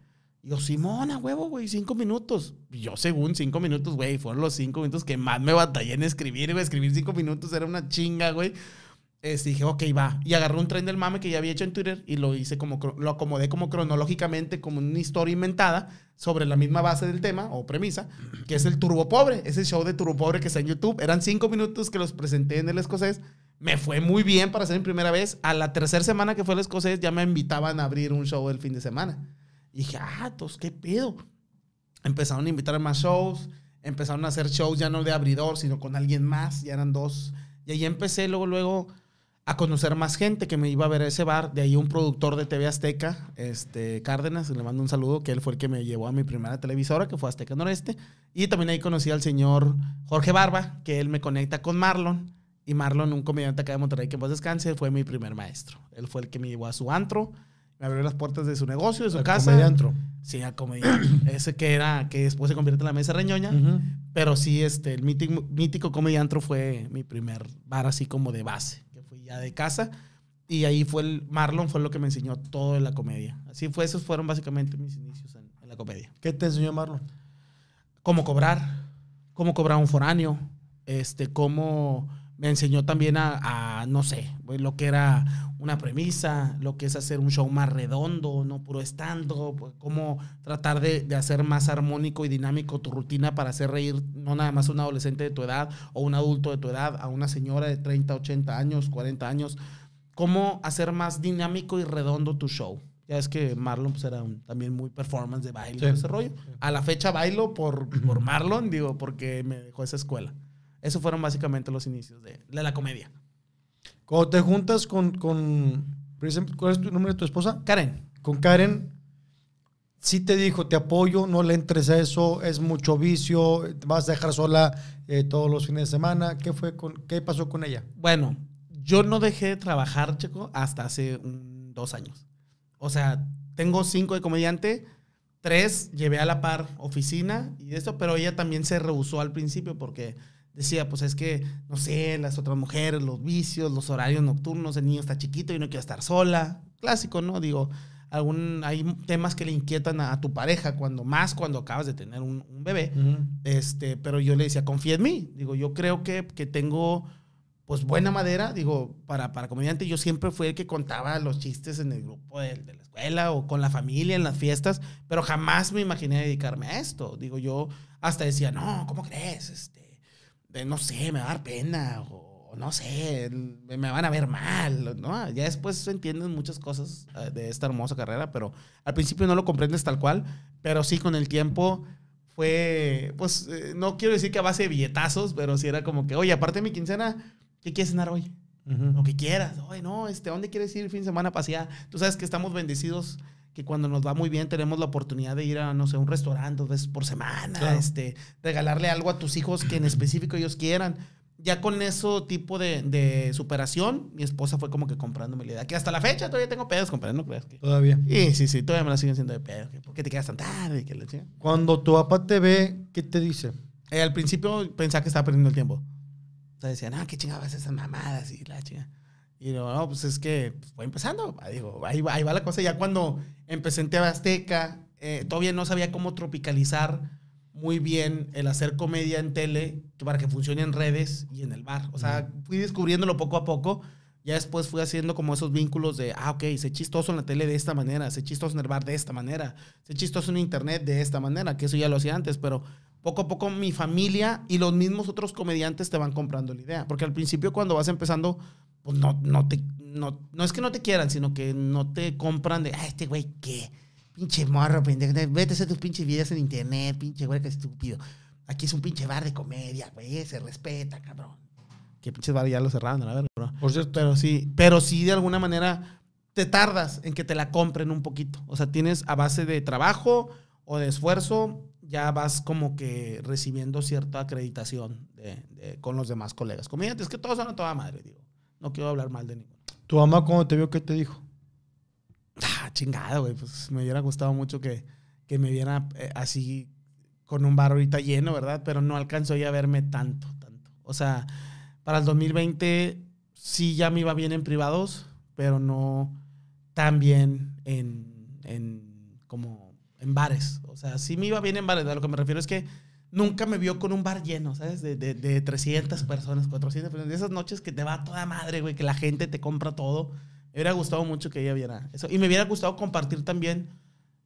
Y yo, Simona, huevo, güey, cinco minutos. yo, según cinco minutos, güey, fueron los cinco minutos que más me batallé en escribir, güey. Escribir cinco minutos era una chinga, güey. Este, dije, ok, va. Y agarré un tren del mame que ya había hecho en Twitter y lo hice como, lo acomodé como cronológicamente, como una historia inventada sobre la misma base del tema o premisa, que es el Turbo Pobre, ese show de Turbo Pobre que está en YouTube. Eran cinco minutos que los presenté en el escocés. Me fue muy bien para ser mi primera vez. A la tercera semana que fue el escocés ya me invitaban a abrir un show el fin de semana. Y dije, ah, ¿qué pedo? Empezaron a invitar a más shows, empezaron a hacer shows ya no de abridor, sino con alguien más, ya eran dos. Y ahí empecé luego, luego a conocer más gente que me iba a ver a ese bar. De ahí un productor de TV Azteca, este, Cárdenas, le mando un saludo, que él fue el que me llevó a mi primera televisora, que fue Azteca Noreste. Y también ahí conocí al señor Jorge Barba, que él me conecta con Marlon. Y Marlon, un comediante acá de Monterrey que vos descanse, fue mi primer maestro. Él fue el que me llevó a su antro me abrió las puertas de su negocio, de su a casa. Comediantro. Sí, a comedia Ese que era, que después se convierte en la mesa reñoña. Pero sí, este, el mítico, mítico comediantro fue mi primer bar así como de base, que fui ya de casa. Y ahí fue el, Marlon fue lo que me enseñó todo de la comedia. Así fue, esos fueron básicamente mis inicios en, en la comedia. ¿Qué te enseñó Marlon? Cómo cobrar, cómo cobrar un foráneo, este, cómo me enseñó también a, no sé, lo que era una premisa, lo que es hacer un show más redondo, no puro estando, pues, cómo tratar de, hacer más armónico y dinámico tu rutina para hacer reír no nada más a un adolescente de tu edad o un adulto de tu edad, a una señora de 30, 80 años, 40 años, cómo hacer más dinámico y redondo tu show. Ya es que Marlon pues, era también muy performance de baile, sí. ese rollo. A la fecha bailo por, por Marlon, digo, porque me dejó esa escuela. Esos fueron básicamente los inicios de, la comedia. Cuando te juntas con, con, ¿Cuál es tu nombre de tu esposa? Karen. Con Karen, sí te dijo, te apoyo, no le entres a eso, es mucho vicio, te vas a dejar sola eh, todos los fines de semana. ¿Qué, fue con, ¿Qué pasó con ella? Bueno, yo no dejé de trabajar, chico, hasta hace dos años. O sea, tengo cinco de comediante, tres llevé a la par oficina y eso, pero ella también se rehusó al principio porque decía, pues es que, no sé, las otras mujeres, los vicios, los horarios nocturnos, el niño está chiquito y no quiere estar sola. Clásico, ¿no? Digo, algún, hay temas que le inquietan a, tu pareja, cuando más cuando acabas de tener un, bebé. este, pero yo le decía, confía en mí. Digo, yo creo que, que tengo pues buena madera, digo, para, para comediante, yo siempre fui el que contaba los chistes en el grupo de, de, la escuela o con la familia, en las fiestas, pero jamás me imaginé dedicarme a esto. Digo, yo hasta decía, no, ¿cómo crees? Este, no sé, me va a dar pena o no sé, me van a ver mal, ¿no? Ya después entiendes muchas cosas eh, de esta hermosa carrera, pero al principio no lo comprendes tal cual, pero sí con el tiempo fue, pues, eh, no quiero decir que a base de billetazos, pero sí era como que, oye, aparte de mi quincena, ¿qué quieres cenar hoy? Lo que quieras, oye, no, este, ¿dónde quieres ir fin de semana a Tú sabes que estamos bendecidos que cuando nos va muy bien tenemos la oportunidad de ir a, no sé, un restaurante dos veces por semana, este, regalarle algo a tus hijos que en específico ellos quieran. Ya con eso tipo de, de superación, mi esposa fue como que comprándome la idea. Que hasta la fecha todavía tengo pedos comprando no que. Todavía. Sí, sí, sí, todavía me la siguen siendo de pedos. ¿Por qué te quedas tan tarde? Cuando tu papá te ve, ¿qué te dice? Eh, al principio pensaba que estaba perdiendo el tiempo. O sea, decían, ah, qué chingadas esas mamadas y la chingada. Y digo, no, pues es que fue pues, voy empezando. Ah, digo, ahí va, la cosa. Ya cuando empecé en TV Azteca, eh, todavía no sabía cómo tropicalizar muy bien el hacer comedia en tele para que funcione en redes y en el bar. O sea, fui descubriéndolo poco a poco ya después fui haciendo como esos vínculos de, ah, ok, sé chistoso en la tele de esta manera, sé chistoso en el bar de esta manera, sé chistoso en internet de esta manera, que eso ya lo hacía antes, pero poco a poco mi familia y los mismos otros comediantes te van comprando la idea. Porque al principio cuando vas empezando, pues no, no te, no, es que no te quieran, sino que no te compran de, ah, este güey, ¿qué? Pinche morro, pendejo, vete a hacer tus pinches videos en internet, pinche güey, que estúpido. Aquí es un pinche bar de comedia, güey, se respeta, cabrón que pinches bar ya lo cerraron, a ver, Por cierto. Pero sí, pero sí de alguna manera te tardas en que te la compren un poquito. O sea, tienes a base de trabajo o de esfuerzo, ya vas como que recibiendo cierta acreditación con los demás colegas. es que todos son a toda madre, digo. No quiero hablar mal de ninguno. ¿Tu mamá cuando te vio, qué te dijo? Ah, chingada, güey. Pues me hubiera gustado mucho que, que me viera eh, así con un bar ahorita lleno, ¿verdad? Pero no alcanzó ya a verme tanto, tanto. O sea, para el 2020 sí ya me iba bien en privados, pero no tan bien en, en como en bares. O sea, sí me iba bien en bares. lo que me refiero es que nunca me vio con un bar lleno, ¿sabes? De, de, de 300 personas, 400 personas. De esas noches que te va toda madre, güey, que la gente te compra todo. Me hubiera gustado mucho que ella viera eso. Y me hubiera gustado compartir también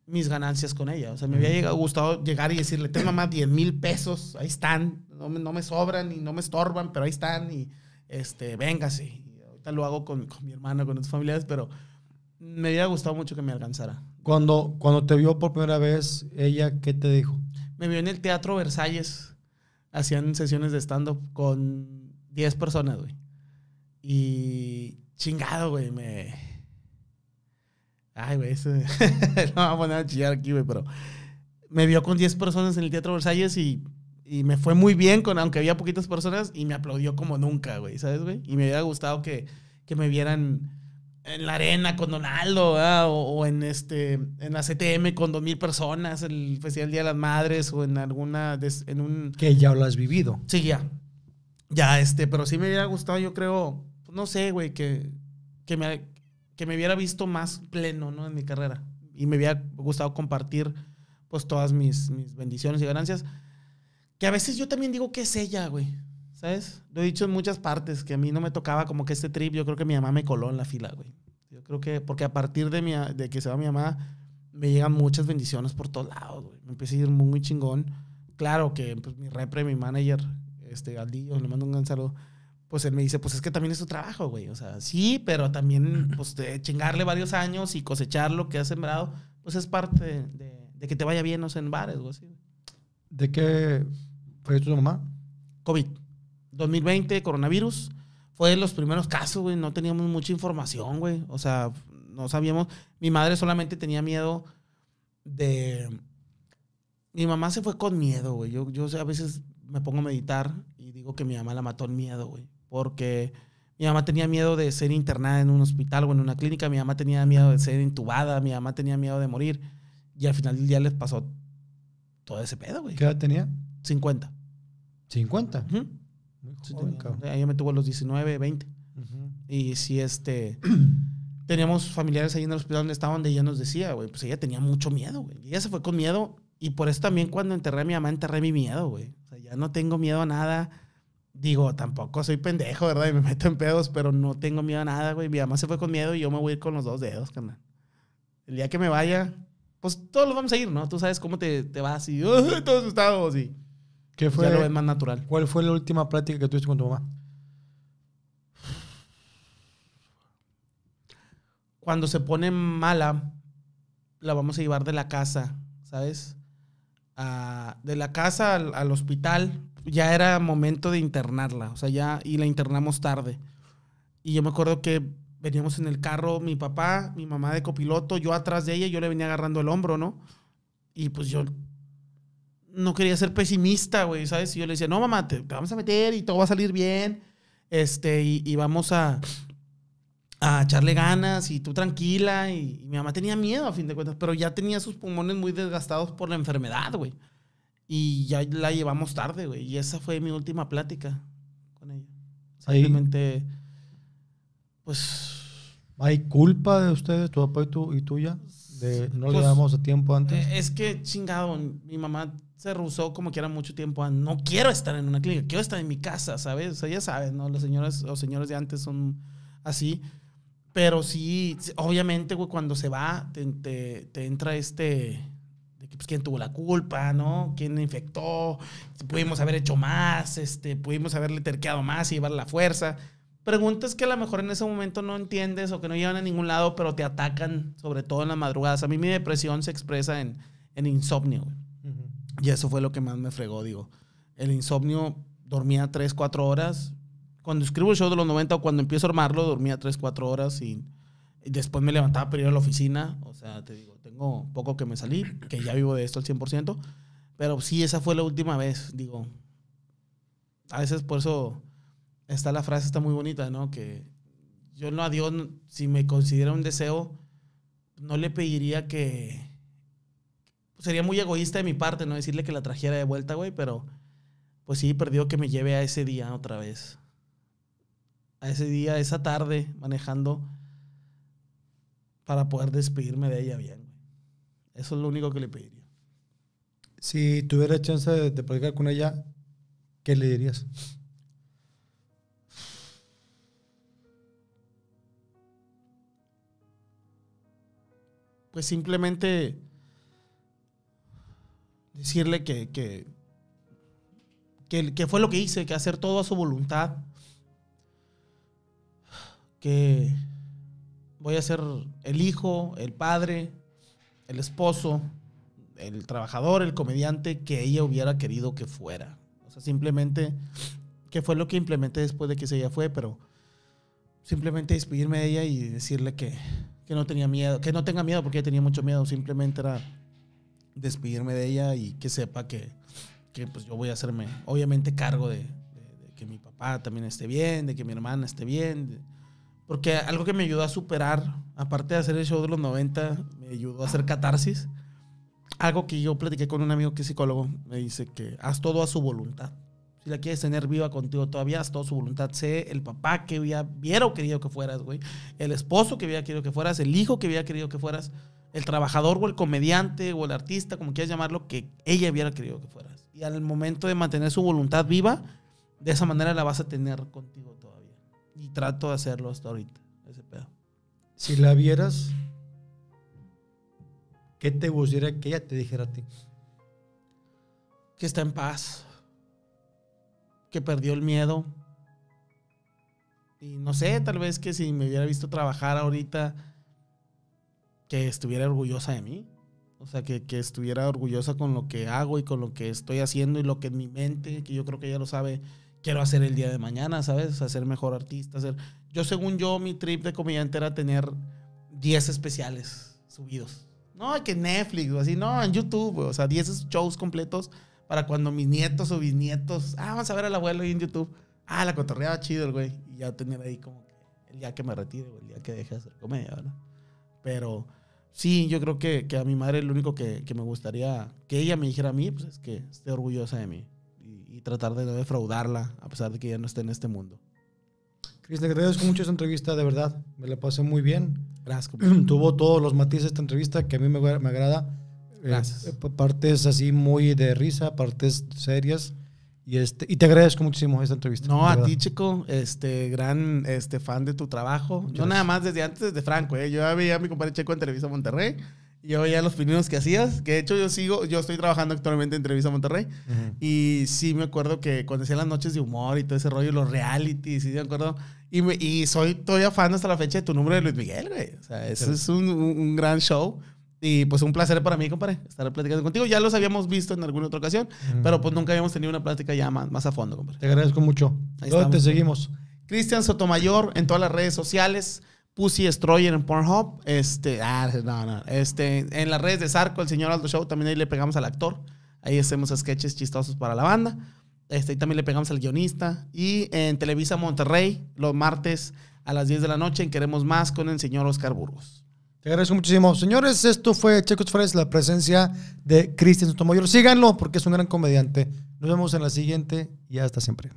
mis ganancias con ella. O sea, me había gustado llegar y decirle, tengo más 10 mil pesos, ahí están, no me, no me, sobran y no me estorban, pero ahí están y este, véngase. ahorita lo hago con, mi hermana, con otras familiares, pero me hubiera gustado mucho que me alcanzara. Cuando, cuando te vio por primera vez, ella, ¿qué te dijo? Me vio en el Teatro Versalles. Hacían sesiones de stand-up con 10 personas, güey. Y chingado, güey, me Ay, güey, eso... no me a poner a chillar aquí, güey, pero me vio con 10 personas en el Teatro Versalles y, y me fue muy bien, con, aunque había poquitas personas, y me aplaudió como nunca, güey, ¿sabes, güey? Y me hubiera gustado que, que me vieran en la arena con Donaldo, o, o, en este en la CTM con 2.000 personas, el Festival Día de las Madres, o en alguna en un que ya lo has vivido. Sí, ya. Ya, este, pero sí me hubiera gustado, yo creo, no sé, güey, que, que me que me hubiera visto más pleno, ¿no? En mi carrera. Y me hubiera gustado compartir, pues, todas mis, mis bendiciones y ganancias. Que a veces yo también digo que es ella, güey. ¿Sabes? Lo he dicho en muchas partes, que a mí no me tocaba como que este trip, yo creo que mi mamá me coló en la fila, güey. Yo creo que, porque a partir de, mi, de que se va mi mamá, me llegan muchas bendiciones por todos lados, güey. Me empecé a ir muy, chingón. Claro que pues, mi repre, mi manager, este Galdillo, le mando un gran saludo pues él me dice, pues es que también es tu trabajo, güey. O sea, sí, pero también, pues, chingarle varios años y cosechar lo que ha sembrado, pues es parte de, que te vaya bien, o sea en bares güey. así. ¿De qué fue tu mamá? COVID. 2020, coronavirus. Fue de los primeros casos, güey. No teníamos mucha información, güey. O sea, no sabíamos. Mi madre solamente tenía miedo de... Mi mamá se fue con miedo, güey. Yo, yo a veces me pongo a meditar y digo que mi mamá la mató en miedo, güey porque mi mamá tenía miedo de ser internada en un hospital o en una clínica, mi mamá tenía miedo de ser intubada, mi mamá tenía miedo de morir. Y al final del día les pasó todo ese pedo, güey. ¿Qué edad tenía? 50. ¿50? ahí me tuvo los 19, 20. Y si este... teníamos familiares ahí en el hospital donde estaban donde ella nos decía, güey, pues ella tenía mucho miedo, güey. Ella se fue con miedo y por eso también cuando enterré a mi mamá enterré mi miedo, güey. O sea, ya no tengo miedo a nada digo, tampoco soy pendejo, ¿verdad? Y me meto en pedos, pero no tengo miedo a nada, güey. Mi mamá se fue con miedo y yo me voy a ir con los dos dedos, carnal. El día que me vaya, pues todos los vamos a ir, ¿no? Tú sabes cómo te, vas y todos asustados y... ¿Qué fue? Ya lo ves más natural. ¿Cuál fue la última práctica que tuviste con tu mamá? Cuando se pone mala, la vamos a llevar de la casa, ¿sabes? Ah, de la casa al, al hospital ya era momento de internarla, o sea, ya, y la internamos tarde. Y yo me acuerdo que veníamos en el carro, mi papá, mi mamá de copiloto, yo atrás de ella, yo le venía agarrando el hombro, ¿no? Y pues yo no quería ser pesimista, güey, ¿sabes? Y yo le decía, no, mamá, te, vamos a meter y todo va a salir bien, este, y, vamos a, echarle ganas y tú tranquila. y, mi mamá tenía miedo, a fin de cuentas, pero ya tenía sus pulmones muy desgastados por la enfermedad, güey. Y ya la llevamos tarde, güey. Y esa fue mi última plática con ella. Simplemente, pues... ¿Hay culpa de ustedes, tu papá y, tú, y tuya? De no le damos pues, tiempo eh, antes. Es que, chingado, mi mamá se rusó como que era mucho tiempo antes. No quiero estar en una clínica, quiero estar en mi casa, ¿sabes? O sea, ya sabes, ¿no? Los señoras o señores de antes son así. Pero sí, obviamente, güey, cuando se va, te entra este pues, quién tuvo la culpa, ¿no? ¿Quién infectó? ¿Pudimos haber hecho más? Este, ¿Pudimos haberle terqueado más y llevar la fuerza? Preguntas que a lo mejor en ese momento no entiendes o que no llevan a ningún lado, pero te atacan, sobre todo en las madrugadas. A mí mi depresión se expresa en, en insomnio. Y eso fue lo que más me fregó, digo. El insomnio dormía 3, 4 horas. Cuando escribo el show de los 90 o cuando empiezo a armarlo, dormía 3, 4 horas sin Después me levantaba para ir a la oficina. O sea, te digo, tengo poco que me salí, que ya vivo de esto al 100%. Pero sí, esa fue la última vez. Digo, a veces por eso está la frase, está muy bonita, ¿no? Que yo no a Dios, si me considera un deseo, no le pediría que... Sería muy egoísta de mi parte, ¿no? Decirle que la trajera de vuelta, güey, pero pues sí, perdió que me lleve a ese día otra vez. A ese día, esa tarde, manejando para poder despedirme de ella bien. Eso es lo único que le pediría. Si tuviera chance de, de platicar con ella, ¿qué le dirías? Pues simplemente decirle que, que, que, que, fue lo que hice, que hacer todo a su voluntad, que voy a ser el hijo, el padre, el esposo, el trabajador, el comediante que ella hubiera querido que fuera. O sea, simplemente, que fue lo que implementé después de que ella fue, pero simplemente despedirme de ella y decirle que, que no tenía miedo, que no tenga miedo porque ella tenía mucho miedo, simplemente era despedirme de ella y que sepa que, que pues yo voy a hacerme, obviamente, cargo de, que mi papá también esté bien, de que mi hermana esté bien, porque algo que me ayudó a superar, aparte de hacer el show de los 90, me ayudó a hacer catarsis. Algo que yo platiqué con un amigo que es psicólogo, me dice que haz todo a su voluntad. Si la quieres tener viva contigo todavía, haz todo a su voluntad. Sé el papá que había, querido que fueras, güey. El esposo que había querido que fueras, el hijo que había querido que fueras, el trabajador o el comediante o el artista, como quieras llamarlo, que ella hubiera querido que fueras. Y al momento de mantener su voluntad viva, de esa manera la vas a tener contigo y trato de hacerlo hasta ahorita, ese pedo. Si la vieras, ¿qué te gustaría que ella te dijera a ti? Que está en paz. Que perdió el miedo. Y no sé, tal vez que si me hubiera visto trabajar ahorita, que estuviera orgullosa de mí. O sea, que, que, estuviera orgullosa con lo que hago y con lo que estoy haciendo y lo que en mi mente, que yo creo que ella lo sabe, quiero hacer el día de mañana, ¿sabes? hacer mejor artista, hacer. Yo, según yo, mi trip de comediante era tener 10 especiales subidos. No, que Netflix o así, no, en YouTube, o sea, 10 shows completos para cuando mis nietos o bisnietos, ah, vamos a ver al abuelo ahí en YouTube. Ah, la cotorreaba chido el güey. Y ya tener ahí como que el día que me retire el día que deje de hacer comedia, ¿verdad? Pero sí, yo creo que, que a mi madre lo único que, me gustaría que ella me dijera a mí, pues es que esté orgullosa de mí y tratar de no defraudarla a pesar de que ya no esté en este mundo. Cris, te agradezco mucho esta entrevista, de verdad. Me la pasé muy bien. Gracias. Tuvo todos los matices de esta entrevista que a mí me, me agrada. Eh, Gracias. Eh, partes así muy de risa, partes serias. Y, este, y te agradezco muchísimo esta entrevista. No, a ti, chico, este, gran este, fan de tu trabajo. yo nada más desde antes de Franco. ¿eh? Yo había a mi compadre Checo en Televisa Monterrey yo veía los pininos que hacías, que de hecho yo sigo, yo estoy trabajando actualmente en Televisa Monterrey y sí me acuerdo que cuando hacían las noches de humor y todo ese rollo, los realities, sí me acuerdo. Y, me, y soy todavía fan hasta la fecha de tu número de Luis Miguel, güey. O sea, eso es un, un, gran show. Y pues un placer para mí, compadre, estar platicando contigo. Ya los habíamos visto en alguna otra ocasión, pero pues nunca habíamos tenido una plática ya más, a fondo, compadre. Te agradezco mucho. Ahí te seguimos? Cristian Sotomayor en todas las redes sociales. Pussy Destroyer en Pornhub. Este, ah, Este, en las redes de Sarco, el señor Aldo Show, también ahí le pegamos al actor. Ahí hacemos sketches chistosos para la banda. Este, ahí también le pegamos al guionista. Y en Televisa Monterrey, los martes a las 10 de la noche, en Queremos Más con el señor Oscar Burgos. Te agradezco muchísimo. Señores, esto fue Checos Fresh, la presencia de Cristian Sotomayor. Síganlo porque es un gran comediante. Nos vemos en la siguiente y hasta siempre.